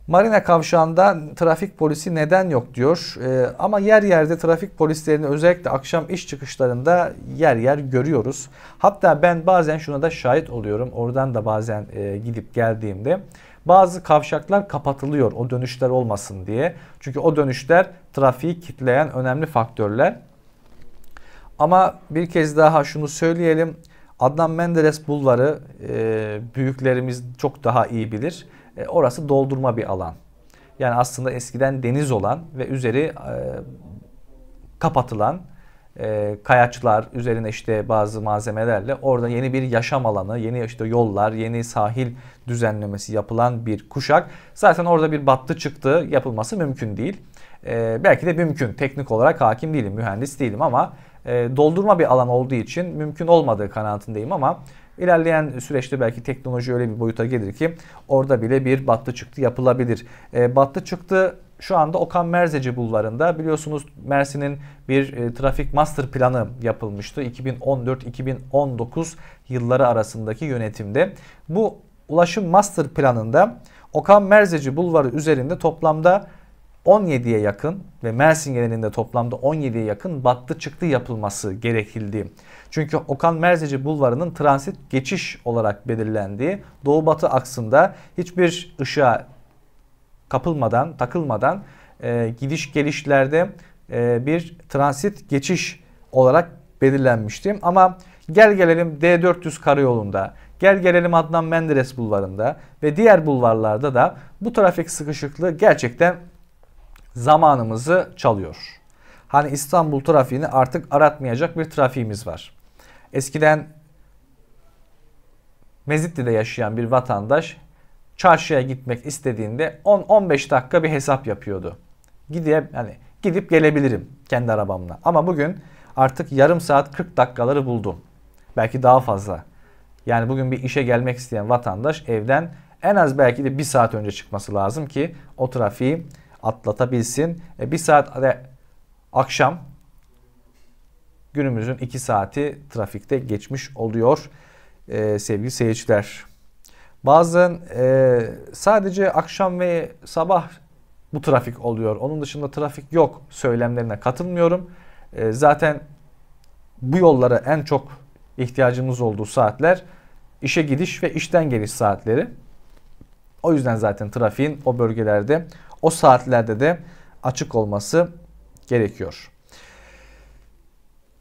Marina kavşağında trafik polisi neden yok diyor. E, ama yer yerde trafik polislerini özellikle akşam iş çıkışlarında yer yer görüyoruz. Hatta ben bazen şuna da şahit oluyorum. Oradan da bazen e, gidip geldiğimde bazı kavşaklar kapatılıyor o dönüşler olmasın diye. Çünkü o dönüşler trafiği kitleyen önemli faktörler. Ama bir kez daha şunu söyleyelim. Adnan Menderes bulvarı e, büyüklerimiz çok daha iyi bilir. E, orası doldurma bir alan. Yani aslında eskiden deniz olan ve üzeri e, kapatılan e, kayaçlar üzerine işte bazı malzemelerle orada yeni bir yaşam alanı, yeni işte yollar, yeni sahil düzenlemesi yapılan bir kuşak. Zaten orada bir battı çıktı yapılması mümkün değil. E, belki de mümkün. Teknik olarak hakim değilim, mühendis değilim ama e, doldurma bir alan olduğu için mümkün olmadığı kanaatindeyim ama ilerleyen süreçte belki teknoloji öyle bir boyuta gelir ki orada bile bir battı çıktı yapılabilir. E, battı çıktı şu anda Okan Merzeci bulvarında biliyorsunuz Mersin'in bir e, trafik master planı yapılmıştı. 2014-2019 yılları arasındaki yönetimde. Bu ulaşım master planında Okan Merzeci bulvarı üzerinde toplamda 17'ye yakın ve Mersin genelinde toplamda 17'ye yakın battı çıktı yapılması gerekildi. Çünkü Okan Merzeci bulvarının transit geçiş olarak belirlendiği doğu batı aksında hiçbir ışığa kapılmadan, takılmadan e, gidiş gelişlerde e, bir transit geçiş olarak belirlenmişti. Ama gel gelelim D400 karayolunda, gel gelelim Adnan Menderes bulvarında ve diğer bulvarlarda da bu trafik sıkışıklığı gerçekten zamanımızı çalıyor. Hani İstanbul trafiğini artık aratmayacak bir trafiğimiz var. Eskiden Mezitli'de yaşayan bir vatandaş çarşıya gitmek istediğinde 10-15 dakika bir hesap yapıyordu. Gidip yani gidip gelebilirim kendi arabamla. Ama bugün artık yarım saat 40 dakikaları buldum. Belki daha fazla. Yani bugün bir işe gelmek isteyen vatandaş evden en az belki de bir saat önce çıkması lazım ki o trafiği atlatabilsin. E, bir saat de akşam günümüzün iki saati trafikte geçmiş oluyor e, sevgili seyirciler. Bazen e, sadece akşam ve sabah bu trafik oluyor. Onun dışında trafik yok söylemlerine katılmıyorum. E, zaten bu yollara en çok ihtiyacımız olduğu saatler işe gidiş ve işten geliş saatleri. O yüzden zaten trafiğin o bölgelerde o saatlerde de açık olması gerekiyor.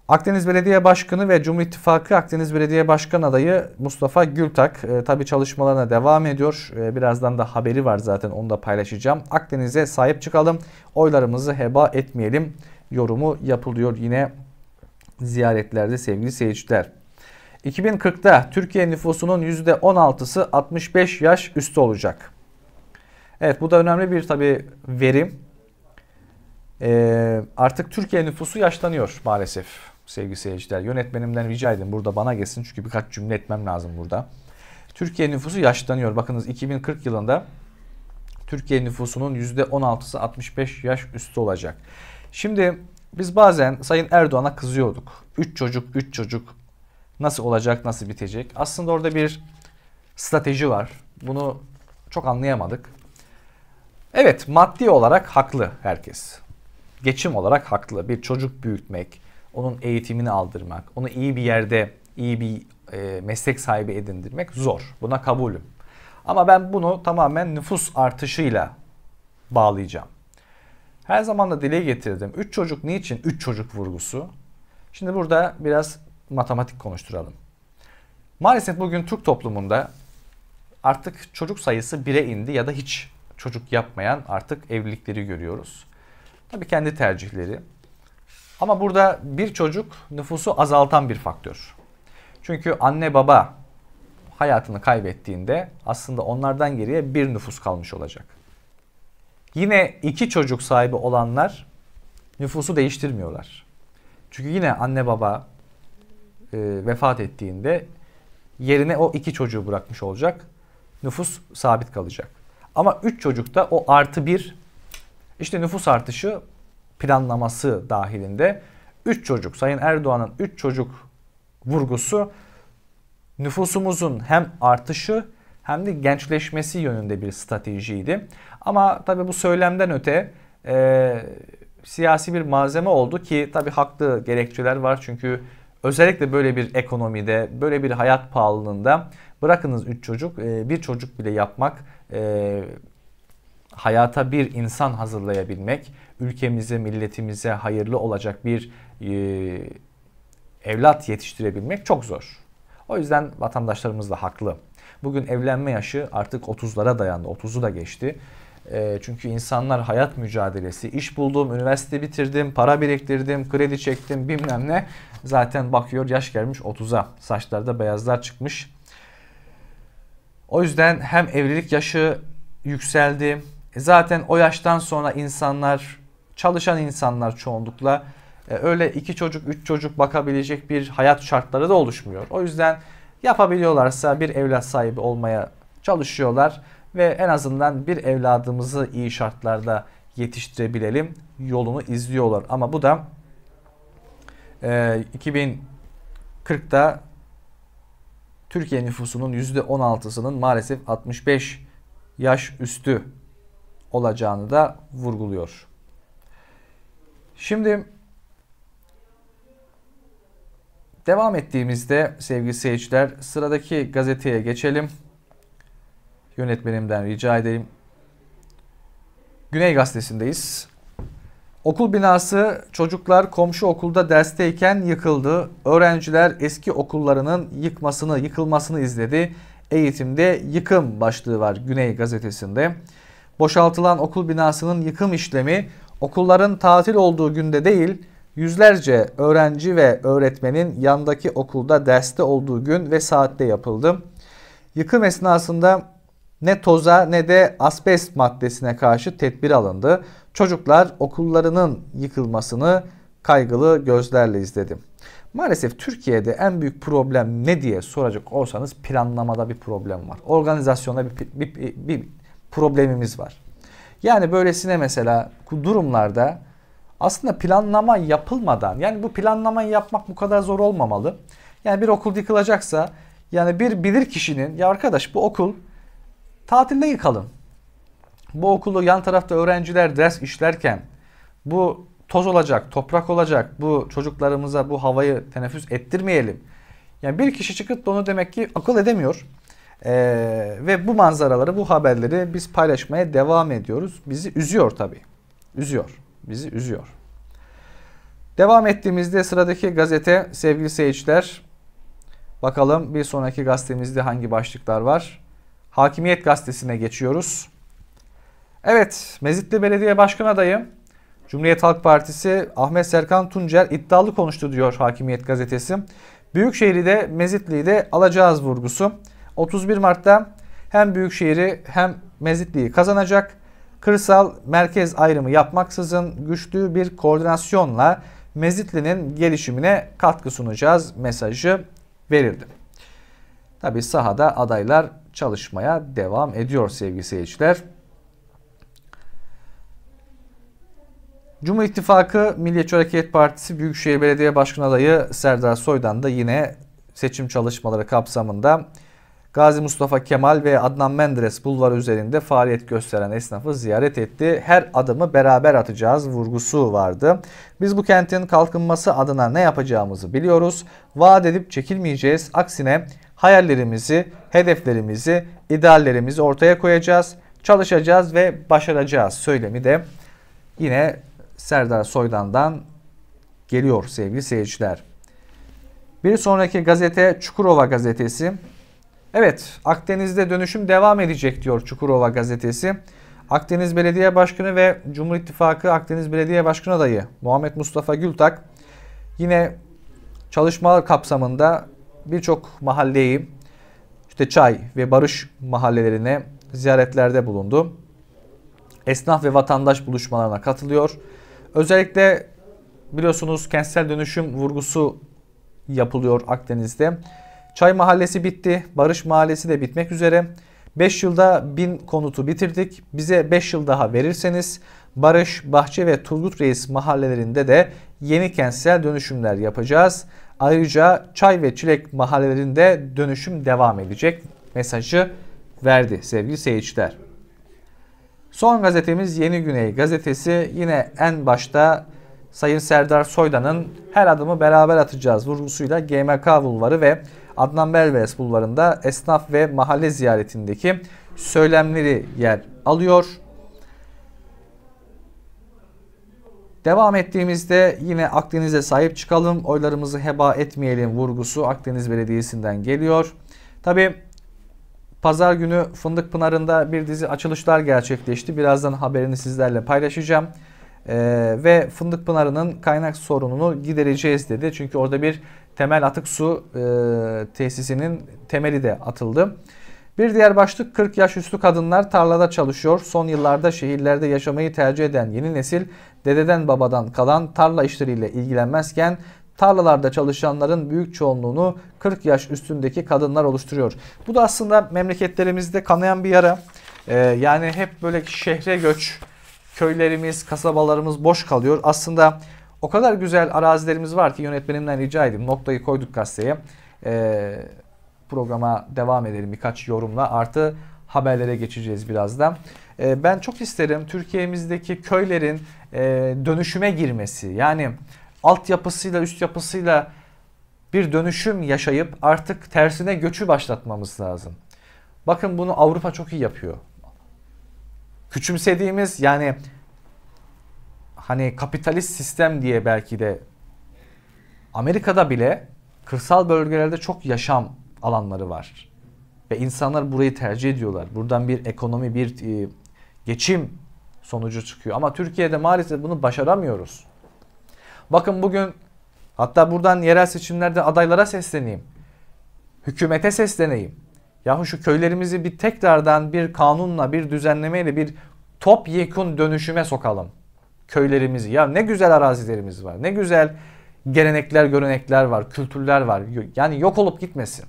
Akdeniz Belediye Başkanı ve Cumhur İttifakı Akdeniz Belediye Başkan adayı Mustafa Gültak e, tabi çalışmalarına devam ediyor. E, birazdan da haberi var zaten onu da paylaşacağım. Akdeniz'e sahip çıkalım, oylarımızı heba etmeyelim yorumu yapılıyor yine ziyaretlerde sevgili seyirciler. 2040'ta Türkiye nüfusunun %16'sı 65 yaş üstü olacak. Evet bu da önemli bir tabi verim. Ee, artık Türkiye nüfusu yaşlanıyor maalesef sevgili seyirciler. Yönetmenimden rica edin burada bana gelsin çünkü birkaç cümle etmem lazım burada. Türkiye nüfusu yaşlanıyor. Bakınız 2040 yılında Türkiye nüfusunun %16'sı 65 yaş üstü olacak. Şimdi biz bazen Sayın Erdoğan'a kızıyorduk. 3 çocuk, 3 çocuk nasıl olacak, nasıl bitecek? Aslında orada bir strateji var. Bunu çok anlayamadık. Evet maddi olarak haklı herkes. Geçim olarak haklı. Bir çocuk büyütmek, onun eğitimini aldırmak, onu iyi bir yerde, iyi bir e, meslek sahibi edindirmek zor. Buna kabulüm. Ama ben bunu tamamen nüfus artışıyla bağlayacağım. Her zaman da dile getirdim. Üç çocuk niçin? Üç çocuk vurgusu. Şimdi burada biraz matematik konuşturalım. Maalesef bugün Türk toplumunda artık çocuk sayısı bire indi ya da hiç çocuk yapmayan artık evlilikleri görüyoruz. Tabii kendi tercihleri. Ama burada bir çocuk nüfusu azaltan bir faktör. Çünkü anne baba hayatını kaybettiğinde aslında onlardan geriye bir nüfus kalmış olacak. Yine iki çocuk sahibi olanlar nüfusu değiştirmiyorlar. Çünkü yine anne baba e, vefat ettiğinde yerine o iki çocuğu bırakmış olacak. Nüfus sabit kalacak. Ama üç çocukta o artı bir işte nüfus artışı planlaması dahilinde 3 çocuk Sayın Erdoğan'ın 3 çocuk vurgusu nüfusumuzun hem artışı hem de gençleşmesi yönünde bir stratejiydi. Ama tabi bu söylemden öte e, siyasi bir malzeme oldu ki tabi haklı gerekçeler var çünkü özellikle böyle bir ekonomide, böyle bir hayat pahalılığında bırakınız 3 çocuk, e, bir çocuk bile yapmak, e, hayata bir insan hazırlayabilmek, ülkemize, milletimize hayırlı olacak bir e, evlat yetiştirebilmek çok zor. O yüzden vatandaşlarımız da haklı. Bugün evlenme yaşı artık 30'lara dayandı. 30'u da geçti. E, çünkü insanlar hayat mücadelesi, iş buldum, üniversite bitirdim, para biriktirdim, kredi çektim bilmem ne. Zaten bakıyor yaş gelmiş 30'a. Saçlarda beyazlar çıkmış. O yüzden hem evlilik yaşı yükseldi. Zaten o yaştan sonra insanlar çalışan insanlar çoğunlukla. E, öyle iki çocuk, üç çocuk bakabilecek bir hayat şartları da oluşmuyor. O yüzden yapabiliyorlarsa bir evlat sahibi olmaya çalışıyorlar ve en azından bir evladımızı iyi şartlarda yetiştirebilelim yolunu izliyorlar. Ama bu da e, 2040'da Türkiye nüfusunun %16'sının maalesef 65 yaş üstü olacağını da vurguluyor. Şimdi devam ettiğimizde sevgili seyirciler sıradaki gazeteye geçelim. Yönetmenimden rica edeyim. Güney Gazetesi'ndeyiz. Okul binası çocuklar komşu okulda dersteyken yıkıldı. Öğrenciler eski okullarının yıkmasını, yıkılmasını izledi. Eğitimde yıkım başlığı var Güney gazetesinde. Boşaltılan okul binasının yıkım işlemi Okulların tatil olduğu günde değil, yüzlerce öğrenci ve öğretmenin yandaki okulda derste olduğu gün ve saatte yapıldı. Yıkım esnasında ne toza ne de asbest maddesine karşı tedbir alındı. Çocuklar okullarının yıkılmasını kaygılı gözlerle izledi. Maalesef Türkiye'de en büyük problem ne diye soracak olsanız planlamada bir problem var. Organizasyonda bir, bir, bir, bir problemimiz var. Yani böylesine mesela durumlarda aslında planlama yapılmadan yani bu planlamayı yapmak bu kadar zor olmamalı. Yani bir okul yıkılacaksa yani bir bilir kişinin ya arkadaş bu okul tatilde yıkalım. Bu okulu yan tarafta öğrenciler ders işlerken bu toz olacak, toprak olacak. Bu çocuklarımıza bu havayı teneffüs ettirmeyelim. Yani bir kişi çıkıp da onu demek ki akıl edemiyor. Ee, ve bu manzaraları, bu haberleri biz paylaşmaya devam ediyoruz. Bizi üzüyor tabii. Üzüyor. Bizi üzüyor. Devam ettiğimizde sıradaki gazete sevgili seyirciler. Bakalım bir sonraki gazetemizde hangi başlıklar var? Hakimiyet gazetesine geçiyoruz. Evet, Mezitli Belediye Başkan adayı Cumhuriyet Halk Partisi Ahmet Serkan Tuncer iddialı konuştu diyor Hakimiyet gazetesi. Büyükşehir'i de Mezitli'yi de alacağız vurgusu. 31 Mart'ta hem Büyükşehir'i hem Mezitli'yi kazanacak. Kırsal merkez ayrımı yapmaksızın güçlü bir koordinasyonla Mezitli'nin gelişimine katkı sunacağız mesajı verildi. Tabi sahada adaylar çalışmaya devam ediyor sevgili seyirciler. Cumhur İttifakı Milliyetçi Hareket Partisi Büyükşehir Belediye Başkanı adayı Serdar Soydan da yine seçim çalışmaları kapsamında Gazi Mustafa Kemal ve Adnan Menderes bulvarı üzerinde faaliyet gösteren esnafı ziyaret etti. Her adımı beraber atacağız vurgusu vardı. Biz bu kentin kalkınması adına ne yapacağımızı biliyoruz. Vaat edip çekilmeyeceğiz. Aksine hayallerimizi, hedeflerimizi, ideallerimizi ortaya koyacağız. Çalışacağız ve başaracağız söylemi de yine Serdar Soydan'dan geliyor sevgili seyirciler. Bir sonraki gazete Çukurova gazetesi. Evet Akdeniz'de dönüşüm devam edecek diyor Çukurova gazetesi. Akdeniz Belediye Başkanı ve Cumhur İttifakı Akdeniz Belediye Başkanı adayı Muhammed Mustafa Gültak yine çalışmalar kapsamında birçok mahalleyi işte Çay ve Barış mahallelerine ziyaretlerde bulundu. Esnaf ve vatandaş buluşmalarına katılıyor. Özellikle biliyorsunuz kentsel dönüşüm vurgusu yapılıyor Akdeniz'de. Çay Mahallesi bitti. Barış Mahallesi de bitmek üzere. 5 yılda 1000 konutu bitirdik. Bize 5 yıl daha verirseniz Barış, Bahçe ve Turgut Reis mahallelerinde de yeni kentsel dönüşümler yapacağız. Ayrıca Çay ve Çilek mahallelerinde dönüşüm devam edecek mesajı verdi sevgili seyirciler. Son gazetemiz Yeni Güney gazetesi. Yine en başta Sayın Serdar Soydan'ın her adımı beraber atacağız vurgusuyla GMK Bulvarı ve Adnan Belbes bulvarında esnaf ve mahalle ziyaretindeki söylemleri yer alıyor. Devam ettiğimizde yine Akdeniz'e sahip çıkalım, oylarımızı heba etmeyelim vurgusu Akdeniz Belediyesi'nden geliyor. Tabi pazar günü Fındık Pınarı'nda bir dizi açılışlar gerçekleşti. Birazdan haberini sizlerle paylaşacağım. Ee, ve Fındık Pınarı'nın kaynak sorununu gidereceğiz dedi. Çünkü orada bir temel atık su e, tesisinin temeli de atıldı. Bir diğer başlık 40 yaş üstü kadınlar tarlada çalışıyor. Son yıllarda şehirlerde yaşamayı tercih eden yeni nesil dededen babadan kalan tarla işleriyle ilgilenmezken tarlalarda çalışanların büyük çoğunluğunu 40 yaş üstündeki kadınlar oluşturuyor. Bu da aslında memleketlerimizde kanayan bir yara. Ee, yani hep böyle şehre göç, köylerimiz, kasabalarımız boş kalıyor. Aslında o kadar güzel arazilerimiz var ki yönetmenimden rica edeyim. Noktayı koyduk gazeteye. E, programa devam edelim birkaç yorumla. Artı haberlere geçeceğiz birazdan. E, ben çok isterim Türkiye'mizdeki köylerin e, dönüşüme girmesi. Yani altyapısıyla üst yapısıyla bir dönüşüm yaşayıp artık tersine göçü başlatmamız lazım. Bakın bunu Avrupa çok iyi yapıyor. Küçümsediğimiz yani hani kapitalist sistem diye belki de Amerika'da bile kırsal bölgelerde çok yaşam alanları var. Ve insanlar burayı tercih ediyorlar. Buradan bir ekonomi, bir e, geçim sonucu çıkıyor. Ama Türkiye'de maalesef bunu başaramıyoruz. Bakın bugün hatta buradan yerel seçimlerde adaylara sesleneyim. Hükümete sesleneyim. Yahu şu köylerimizi bir tekrardan bir kanunla, bir düzenlemeyle bir top yekun dönüşüme sokalım köylerimizi. Ya ne güzel arazilerimiz var. Ne güzel gelenekler, görenekler var, kültürler var. Yani yok olup gitmesin.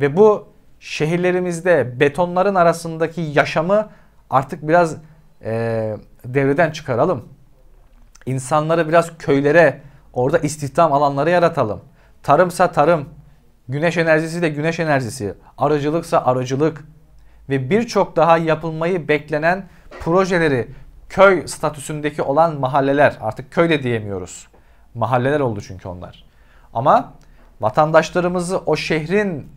Ve bu şehirlerimizde betonların arasındaki yaşamı artık biraz e, devreden çıkaralım. İnsanları biraz köylere, orada istihdam alanları yaratalım. Tarımsa tarım, güneş enerjisi de güneş enerjisi, arıcılıksa arıcılık ve birçok daha yapılmayı beklenen projeleri köy statüsündeki olan mahalleler artık köy de diyemiyoruz. Mahalleler oldu çünkü onlar. Ama vatandaşlarımızı o şehrin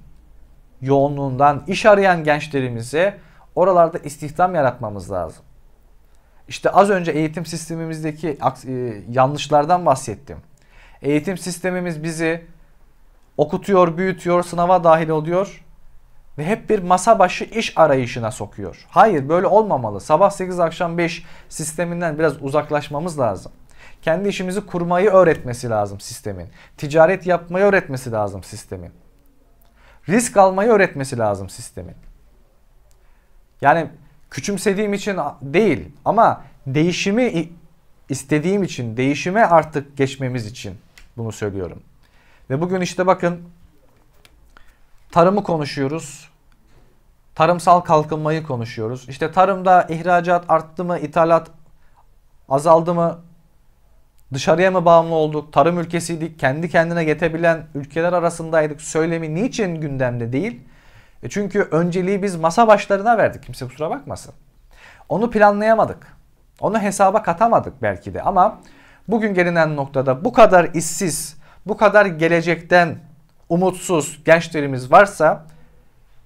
yoğunluğundan iş arayan gençlerimize oralarda istihdam yaratmamız lazım. İşte az önce eğitim sistemimizdeki e, yanlışlardan bahsettim. Eğitim sistemimiz bizi okutuyor, büyütüyor, sınava dahil oluyor ve hep bir masa başı iş arayışına sokuyor. Hayır böyle olmamalı. Sabah 8 akşam 5 sisteminden biraz uzaklaşmamız lazım. Kendi işimizi kurmayı öğretmesi lazım sistemin. Ticaret yapmayı öğretmesi lazım sistemin. Risk almayı öğretmesi lazım sistemin. Yani küçümsediğim için değil ama değişimi istediğim için, değişime artık geçmemiz için bunu söylüyorum. Ve bugün işte bakın tarımı konuşuyoruz. Tarımsal kalkınmayı konuşuyoruz. İşte tarımda ihracat arttı mı, ithalat azaldı mı? Dışarıya mı bağımlı olduk? Tarım ülkesiydik. Kendi kendine yetebilen ülkeler arasındaydık. Söylemi niçin gündemde değil? E çünkü önceliği biz masa başlarına verdik. Kimse kusura bakmasın. Onu planlayamadık. Onu hesaba katamadık belki de ama bugün gelinen noktada bu kadar işsiz, bu kadar gelecekten umutsuz gençlerimiz varsa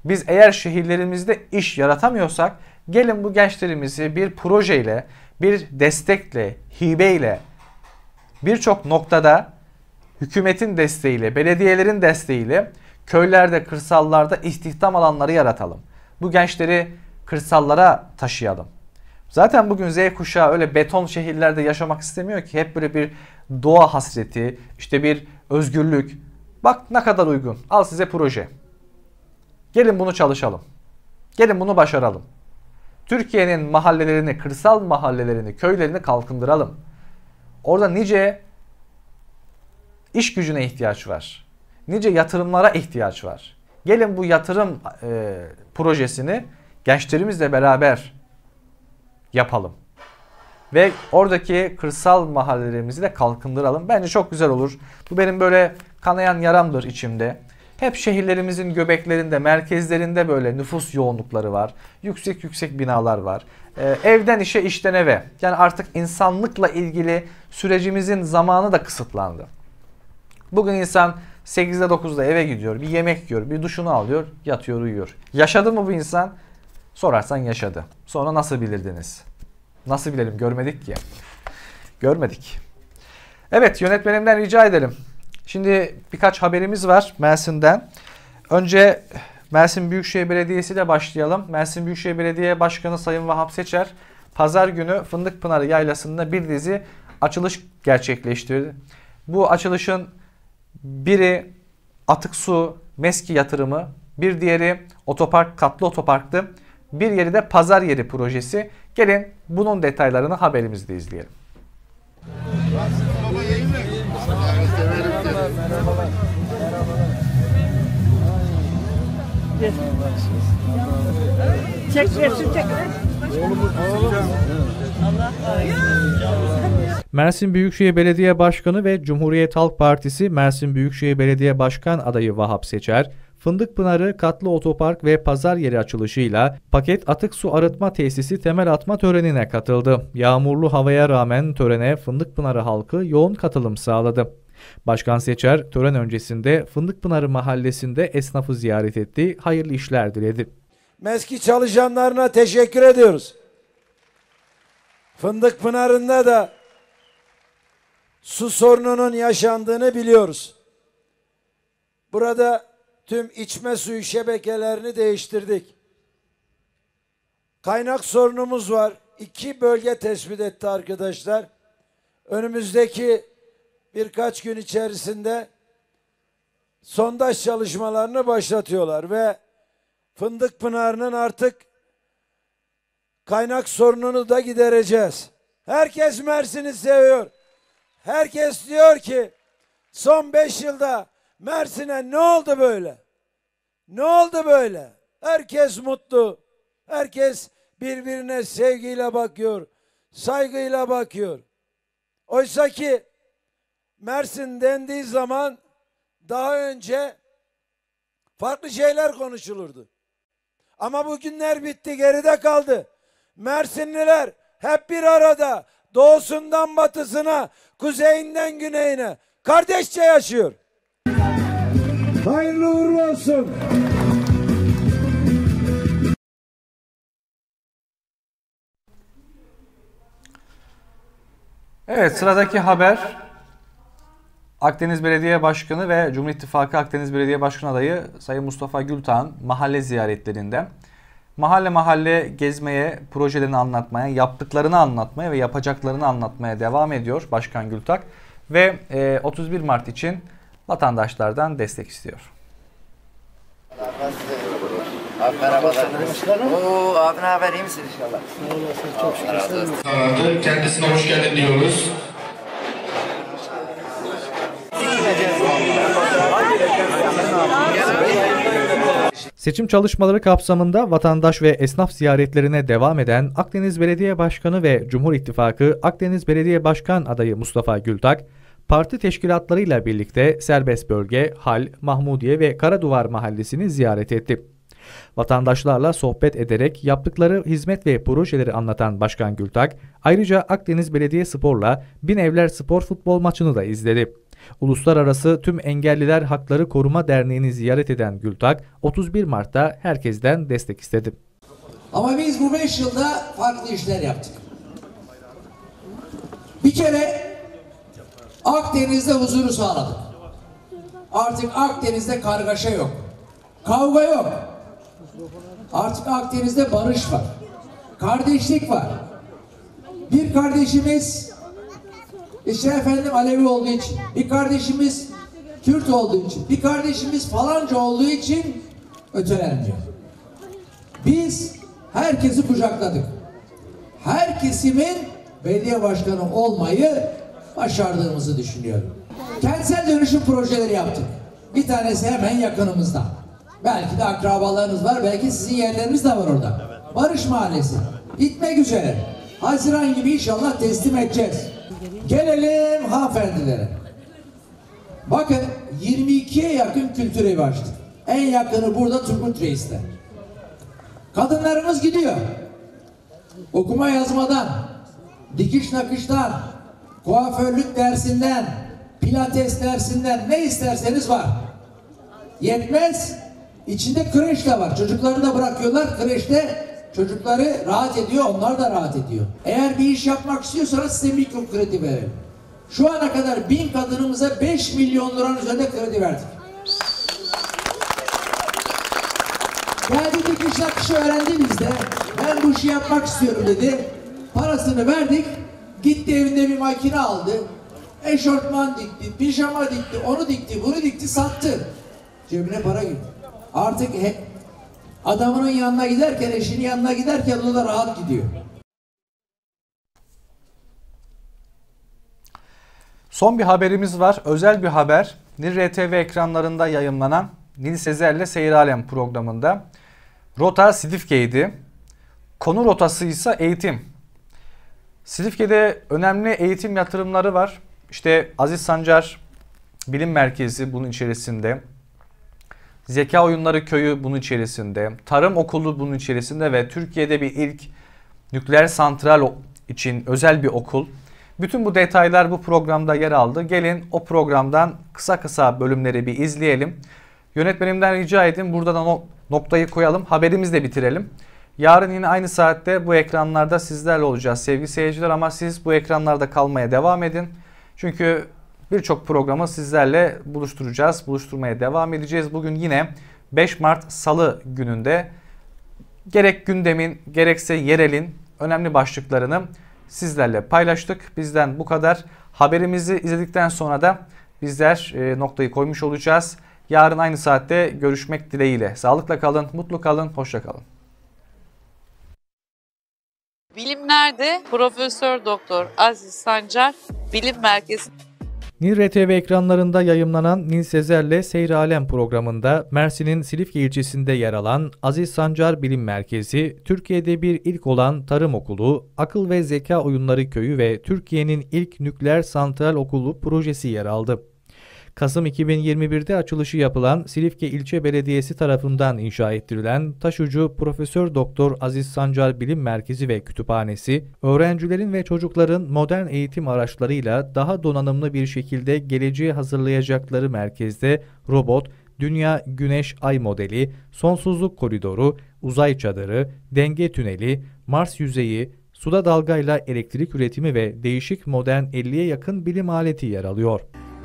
biz eğer şehirlerimizde iş yaratamıyorsak gelin bu gençlerimizi bir projeyle, bir destekle, hibeyle birçok noktada hükümetin desteğiyle, belediyelerin desteğiyle köylerde, kırsallarda istihdam alanları yaratalım. Bu gençleri kırsallara taşıyalım. Zaten bugün Z kuşağı öyle beton şehirlerde yaşamak istemiyor ki. Hep böyle bir doğa hasreti, işte bir özgürlük, Bak ne kadar uygun. Al size proje. Gelin bunu çalışalım. Gelin bunu başaralım. Türkiye'nin mahallelerini, kırsal mahallelerini, köylerini kalkındıralım. Orada nice iş gücüne ihtiyaç var. Nice yatırımlara ihtiyaç var. Gelin bu yatırım e, projesini gençlerimizle beraber yapalım. Ve oradaki kırsal mahallelerimizi de kalkındıralım. Bence çok güzel olur. Bu benim böyle Kanayan yaramdır içimde. Hep şehirlerimizin göbeklerinde, merkezlerinde böyle nüfus yoğunlukları var. Yüksek yüksek binalar var. Ee, evden işe, işten eve. Yani artık insanlıkla ilgili sürecimizin zamanı da kısıtlandı. Bugün insan 8'de 9'da eve gidiyor, bir yemek yiyor, bir duşunu alıyor, yatıyor, uyuyor. Yaşadı mı bu insan? Sorarsan yaşadı. Sonra nasıl bilirdiniz? Nasıl bilelim görmedik ki. Görmedik. Evet yönetmenimden rica edelim. Şimdi birkaç haberimiz var Mersin'den. Önce Mersin Büyükşehir Belediyesi ile başlayalım. Mersin Büyükşehir Belediye Başkanı Sayın Vahap Seçer pazar günü Fındıkpınar Yaylası'nda bir dizi açılış gerçekleştirdi. Bu açılışın biri atık su, meski yatırımı, bir diğeri otopark, katlı otoparktı. Bir yeri de pazar yeri projesi. Gelin bunun detaylarını haberimizde izleyelim. çekti. Çek resim çek. Mersin Büyükşehir Belediye Başkanı ve Cumhuriyet Halk Partisi Mersin Büyükşehir Belediye Başkan adayı Vahap Seçer, Fındıkpınarı Katlı Otopark ve Pazar Yeri açılışıyla paket atık su arıtma tesisi temel atma törenine katıldı. Yağmurlu havaya rağmen törene Fındıkpınarı halkı yoğun katılım sağladı. Başkan Seçer tören öncesinde Fındıkpınarı mahallesinde esnafı ziyaret etti, hayırlı işler diledi. Meski çalışanlarına teşekkür ediyoruz. Fındıkpınarı'nda da su sorununun yaşandığını biliyoruz. Burada tüm içme suyu şebekelerini değiştirdik. Kaynak sorunumuz var. İki bölge tespit etti arkadaşlar. Önümüzdeki birkaç gün içerisinde sondaj çalışmalarını başlatıyorlar ve Fındık Pınarı'nın artık kaynak sorununu da gidereceğiz. Herkes Mersin'i seviyor. Herkes diyor ki son beş yılda Mersin'e ne oldu böyle? Ne oldu böyle? Herkes mutlu. Herkes birbirine sevgiyle bakıyor. Saygıyla bakıyor. Oysa ki Mersin dendiği zaman daha önce farklı şeyler konuşulurdu. Ama bu günler bitti geride kaldı. Mersinliler hep bir arada doğusundan batısına, kuzeyinden güneyine kardeşçe yaşıyor. Hayırlı uğurlu olsun. Evet sıradaki haber Akdeniz Belediye Başkanı ve Cumhur İttifakı Akdeniz Belediye Başkanı adayı Sayın Mustafa Gültan mahalle ziyaretlerinde mahalle mahalle gezmeye, projelerini anlatmaya, yaptıklarını anlatmaya ve yapacaklarını anlatmaya devam ediyor Başkan Gültak ve 31 Mart için vatandaşlardan destek istiyor. Abi merhaba. Oo, abi ne haber iyi misin inşallah? Sağ olasın çok şükür. Kendisine hoş geldin diyoruz. Seçim çalışmaları kapsamında vatandaş ve esnaf ziyaretlerine devam eden Akdeniz Belediye Başkanı ve Cumhur İttifakı Akdeniz Belediye Başkan adayı Mustafa Gültak, parti teşkilatlarıyla birlikte serbest bölge, Hal, Mahmudiye ve Karaduvar mahallesini ziyaret etti. Vatandaşlarla sohbet ederek yaptıkları hizmet ve projeleri anlatan Başkan Gültak, ayrıca Akdeniz Belediye Spor'la Bin Evler Spor futbol maçını da izledi. Uluslararası Tüm Engelliler Hakları Koruma Derneği'ni ziyaret eden Gültak, 31 Mart'ta herkesten destek istedi. Ama biz bu 5 yılda farklı işler yaptık. Bir kere Akdeniz'de huzuru sağladık. Artık Akdeniz'de kargaşa yok. Kavga yok. Artık Akdeniz'de barış var. Kardeşlik var. Bir kardeşimiz işte efendim Alevi olduğu için, bir kardeşimiz Kürt olduğu için, bir kardeşimiz falanca olduğu için ötelenmiyor. Biz herkesi kucakladık. Her kesimin belediye başkanı olmayı başardığımızı düşünüyorum. Kentsel dönüşüm projeleri yaptık. Bir tanesi hemen yakınımızda. Belki de akrabalarınız var, belki sizin yerleriniz de var orada. Barış Mahallesi. Gitmek üzere. Haziran gibi inşallah teslim edeceğiz. Gelelim hanımefendilere. Bakın 22'ye yakın kültür evi açtı. En yakını burada Turgut Reis'te. Kadınlarımız gidiyor. Okuma yazmadan, dikiş nakıştan, kuaförlük dersinden, pilates dersinden ne isterseniz var. Yetmez. İçinde kreş de var. Çocukları da bırakıyorlar. Kreşte Çocukları rahat ediyor, onlar da rahat ediyor. Eğer bir iş yapmak istiyorsanız size mikro kredi verelim. Şu ana kadar bin kadınımıza 5 milyon liranın üzerinde kredi verdik. Geldi iş nakışı öğrendiğimizde ben bu işi yapmak istiyorum dedi. Parasını verdik. Gitti evinde bir makine aldı. Eşortman dikti, pijama dikti, onu dikti, bunu dikti, sattı. Cebine para girdi. Artık hep. Adamının yanına giderken, eşinin yanına giderken o da rahat gidiyor. Son bir haberimiz var. Özel bir haber. RTV ekranlarında yayınlanan Nil Sezer'le Seyir Alem programında. Rota Silifke'ydi. Konu rotası ise eğitim. Silifke'de önemli eğitim yatırımları var. İşte Aziz Sancar Bilim Merkezi bunun içerisinde. Zeka Oyunları Köyü bunun içerisinde, Tarım Okulu bunun içerisinde ve Türkiye'de bir ilk nükleer santral için özel bir okul. Bütün bu detaylar bu programda yer aldı. Gelin o programdan kısa kısa bölümleri bir izleyelim. Yönetmenimden rica edin burada da noktayı koyalım. Haberimizi de bitirelim. Yarın yine aynı saatte bu ekranlarda sizlerle olacağız sevgili seyirciler ama siz bu ekranlarda kalmaya devam edin. Çünkü birçok programı sizlerle buluşturacağız. Buluşturmaya devam edeceğiz. Bugün yine 5 Mart Salı gününde gerek gündemin gerekse yerelin önemli başlıklarını sizlerle paylaştık. Bizden bu kadar. Haberimizi izledikten sonra da bizler e, noktayı koymuş olacağız. Yarın aynı saatte görüşmek dileğiyle. Sağlıkla kalın, mutlu kalın, hoşça kalın. Bilimlerde Profesör Doktor Aziz Sancar Bilim Merkezi Nilre TV ekranlarında yayımlanan Nil Sezer'le Seyir Alem programında Mersin'in Silifke ilçesinde yer alan Aziz Sancar Bilim Merkezi, Türkiye'de bir ilk olan Tarım Okulu, Akıl ve Zeka Oyunları Köyü ve Türkiye'nin ilk nükleer santral okulu projesi yer aldı. Kasım 2021'de açılışı yapılan Silifke İlçe Belediyesi tarafından inşa ettirilen Taşucu Profesör Doktor Aziz Sancar Bilim Merkezi ve Kütüphanesi, öğrencilerin ve çocukların modern eğitim araçlarıyla daha donanımlı bir şekilde geleceği hazırlayacakları merkezde robot, dünya güneş ay modeli, sonsuzluk koridoru, uzay çadırı, denge tüneli, Mars yüzeyi, suda dalgayla elektrik üretimi ve değişik modern 50'ye yakın bilim aleti yer alıyor.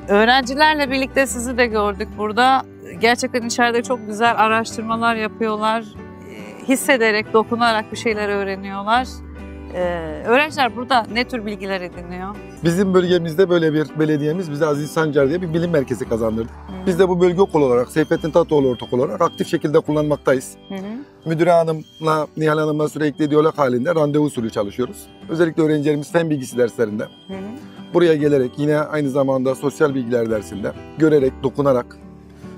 Öğrencilerle birlikte sizi de gördük burada. Gerçekten içeride çok güzel araştırmalar yapıyorlar. Ee, hissederek, dokunarak bir şeyler öğreniyorlar. Ee, öğrenciler burada ne tür bilgiler ediniyor? Bizim bölgemizde böyle bir belediyemiz bize Aziz Sancar diye bir bilim merkezi kazandırdı. Hı. Biz de bu bölge okul olarak, Seyfettin Tatoğlu Ortaokulu olarak aktif şekilde kullanmaktayız. Hı hı. Müdüre Hanım'la, Nihal Hanım'la sürekli diyalog halinde randevu usulü çalışıyoruz. Özellikle öğrencilerimiz fen bilgisi derslerinde. Hı hı. Buraya gelerek yine aynı zamanda sosyal bilgiler dersinde görerek, dokunarak,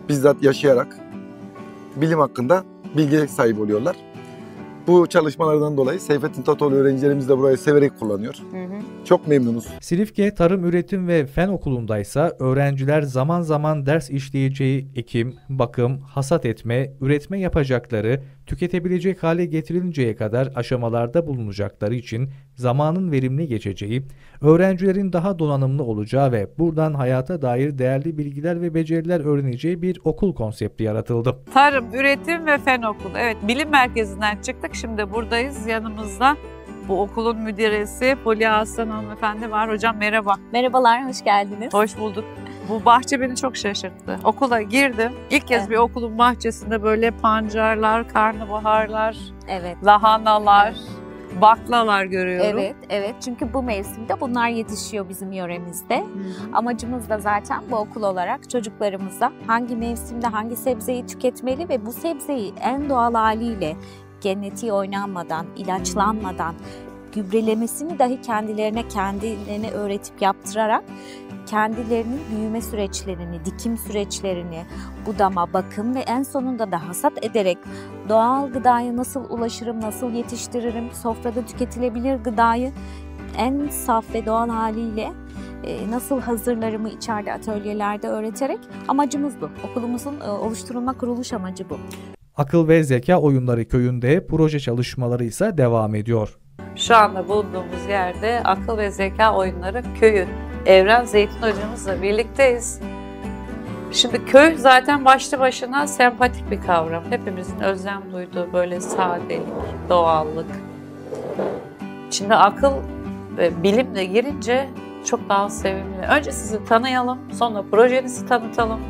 bizzat yaşayarak bilim hakkında bilgi sahibi oluyorlar. Bu çalışmalardan dolayı Seyfettin Tatoğlu öğrencilerimiz de burayı severek kullanıyor. Hı hı. Çok memnunuz. Silifke Tarım Üretim ve Fen Okulu'ndaysa öğrenciler zaman zaman ders işleyeceği ekim, bakım, hasat etme, üretme yapacakları, tüketebilecek hale getirilinceye kadar aşamalarda bulunacakları için zamanın verimli geçeceği, öğrencilerin daha donanımlı olacağı ve buradan hayata dair değerli bilgiler ve beceriler öğreneceği bir okul konsepti yaratıldı. Tarım, üretim ve fen okulu. Evet, bilim merkezinden çıktık. Şimdi buradayız. Yanımızda bu okulun müderrisi Fulya Aslan hanımefendi var. Hocam merhaba. Merhabalar, hoş geldiniz. Hoş bulduk. Bu bahçe beni çok şaşırttı. Okula girdim. İlk kez evet. bir okulun bahçesinde böyle pancarlar, karnabaharlar, evet. lahanalar, baklalar görüyorum. Evet, evet. Çünkü bu mevsimde bunlar yetişiyor bizim yöremizde. Hmm. Amacımız da zaten bu okul olarak çocuklarımıza hangi mevsimde hangi sebzeyi tüketmeli ve bu sebzeyi en doğal haliyle genetiği oynanmadan, ilaçlanmadan, gübrelemesini dahi kendilerine kendilerine öğretip yaptırarak kendilerinin büyüme süreçlerini, dikim süreçlerini, budama, bakım ve en sonunda da hasat ederek doğal gıdaya nasıl ulaşırım, nasıl yetiştiririm, sofrada tüketilebilir gıdayı en saf ve doğal haliyle e, nasıl hazırlarımı içeride atölyelerde öğreterek amacımız bu. Okulumuzun e, oluşturulma kuruluş amacı bu. Akıl ve Zeka Oyunları Köyü'nde proje çalışmaları ise devam ediyor. Şu anda bulunduğumuz yerde Akıl ve Zeka Oyunları Köyü. Evren Zeytin hocamızla birlikteyiz. Şimdi köy zaten başlı başına sempatik bir kavram. Hepimizin özlem duyduğu böyle sadelik, doğallık. Şimdi akıl ve bilimle girince çok daha sevimli. Önce sizi tanıyalım, sonra projenizi tanıtalım.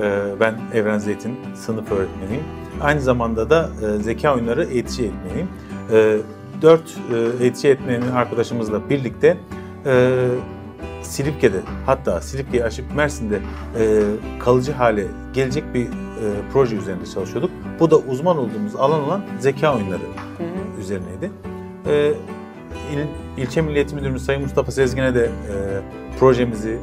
Ee, ben Evren Zeytin, sınıf öğretmeniyim. Aynı zamanda da e, zeka oyunları eğitici etmeyi E, 4 e, eğitici eğitmeni arkadaşımızla birlikte e, Silipke'de hatta Silipke'yi aşıp Mersin'de e, kalıcı hale gelecek bir e, proje üzerinde çalışıyorduk. Bu da uzman olduğumuz alan olan zeka oyunları hı hı. üzerineydi. E, il, ilçe Milli Müdürümüz Sayın Mustafa Sezgin'e de e, projemizi,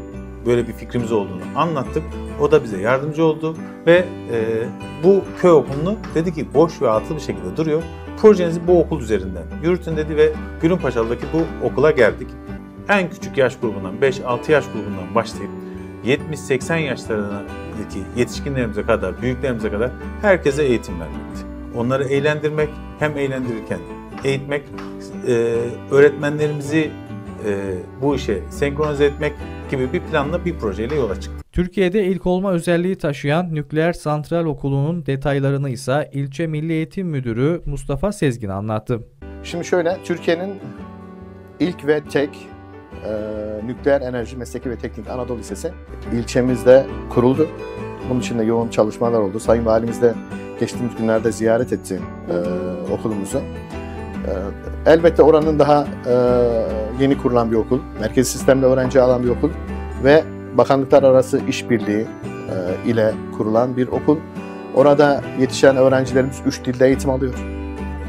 böyle bir fikrimiz olduğunu anlattık. O da bize yardımcı oldu ve e, bu köy okulunu dedi ki boş ve atıl bir şekilde duruyor. Projenizi bu okul üzerinden yürütün dedi ve Gülünpaşalı'daki bu okula geldik. En küçük yaş grubundan 5-6 yaş grubundan başlayıp 70-80 yaşlarındaki yetişkinlerimize kadar, büyüklerimize kadar herkese eğitim vermekti. Onları eğlendirmek, hem eğlendirirken eğitmek, e, öğretmenlerimizi e, bu işe senkronize etmek, gibi bir planla bir projeyle yola çıktı. Türkiye'de ilk olma özelliği taşıyan nükleer santral okulunun detaylarını ise ilçe Milli Eğitim Müdürü Mustafa Sezgin anlattı. Şimdi şöyle Türkiye'nin ilk ve tek e, nükleer enerji mesleki ve teknik Anadolu Lisesi ilçemizde kuruldu. Bunun için de yoğun çalışmalar oldu. Sayın Valimiz de geçtiğimiz günlerde ziyaret etti e, okulumuzu. Ee, elbette oranın daha e, yeni kurulan bir okul, merkez sistemde öğrenci alan bir okul ve bakanlıklar arası işbirliği e, ile kurulan bir okul. Orada yetişen öğrencilerimiz üç dilde eğitim alıyor.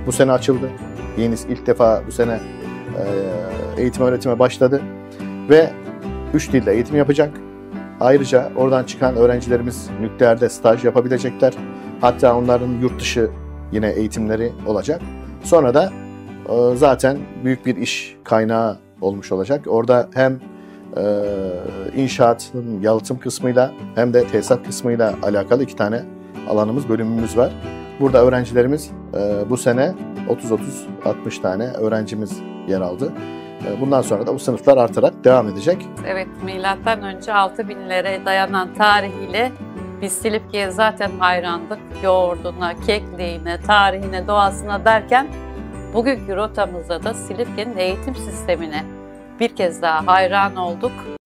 Bu sene açıldı. Yeni ilk defa bu sene e, eğitim öğretime başladı ve üç dilde eğitim yapacak. Ayrıca oradan çıkan öğrencilerimiz nükleerde staj yapabilecekler. Hatta onların yurt dışı yine eğitimleri olacak. Sonra da e, zaten büyük bir iş kaynağı olmuş olacak. Orada hem e, inşaatın yalıtım kısmıyla hem de tesisat kısmıyla alakalı iki tane alanımız, bölümümüz var. Burada öğrencilerimiz e, bu sene 30-30-60 tane öğrencimiz yer aldı. E, bundan sonra da bu sınıflar artarak devam edecek. Evet, milattan önce 6000'lere dayanan tarihiyle biz Silifke'ye zaten hayrandık. Yoğurduna, kekliğine, tarihine, doğasına derken bugünkü rotamızda da Silifke'nin eğitim sistemine bir kez daha hayran olduk.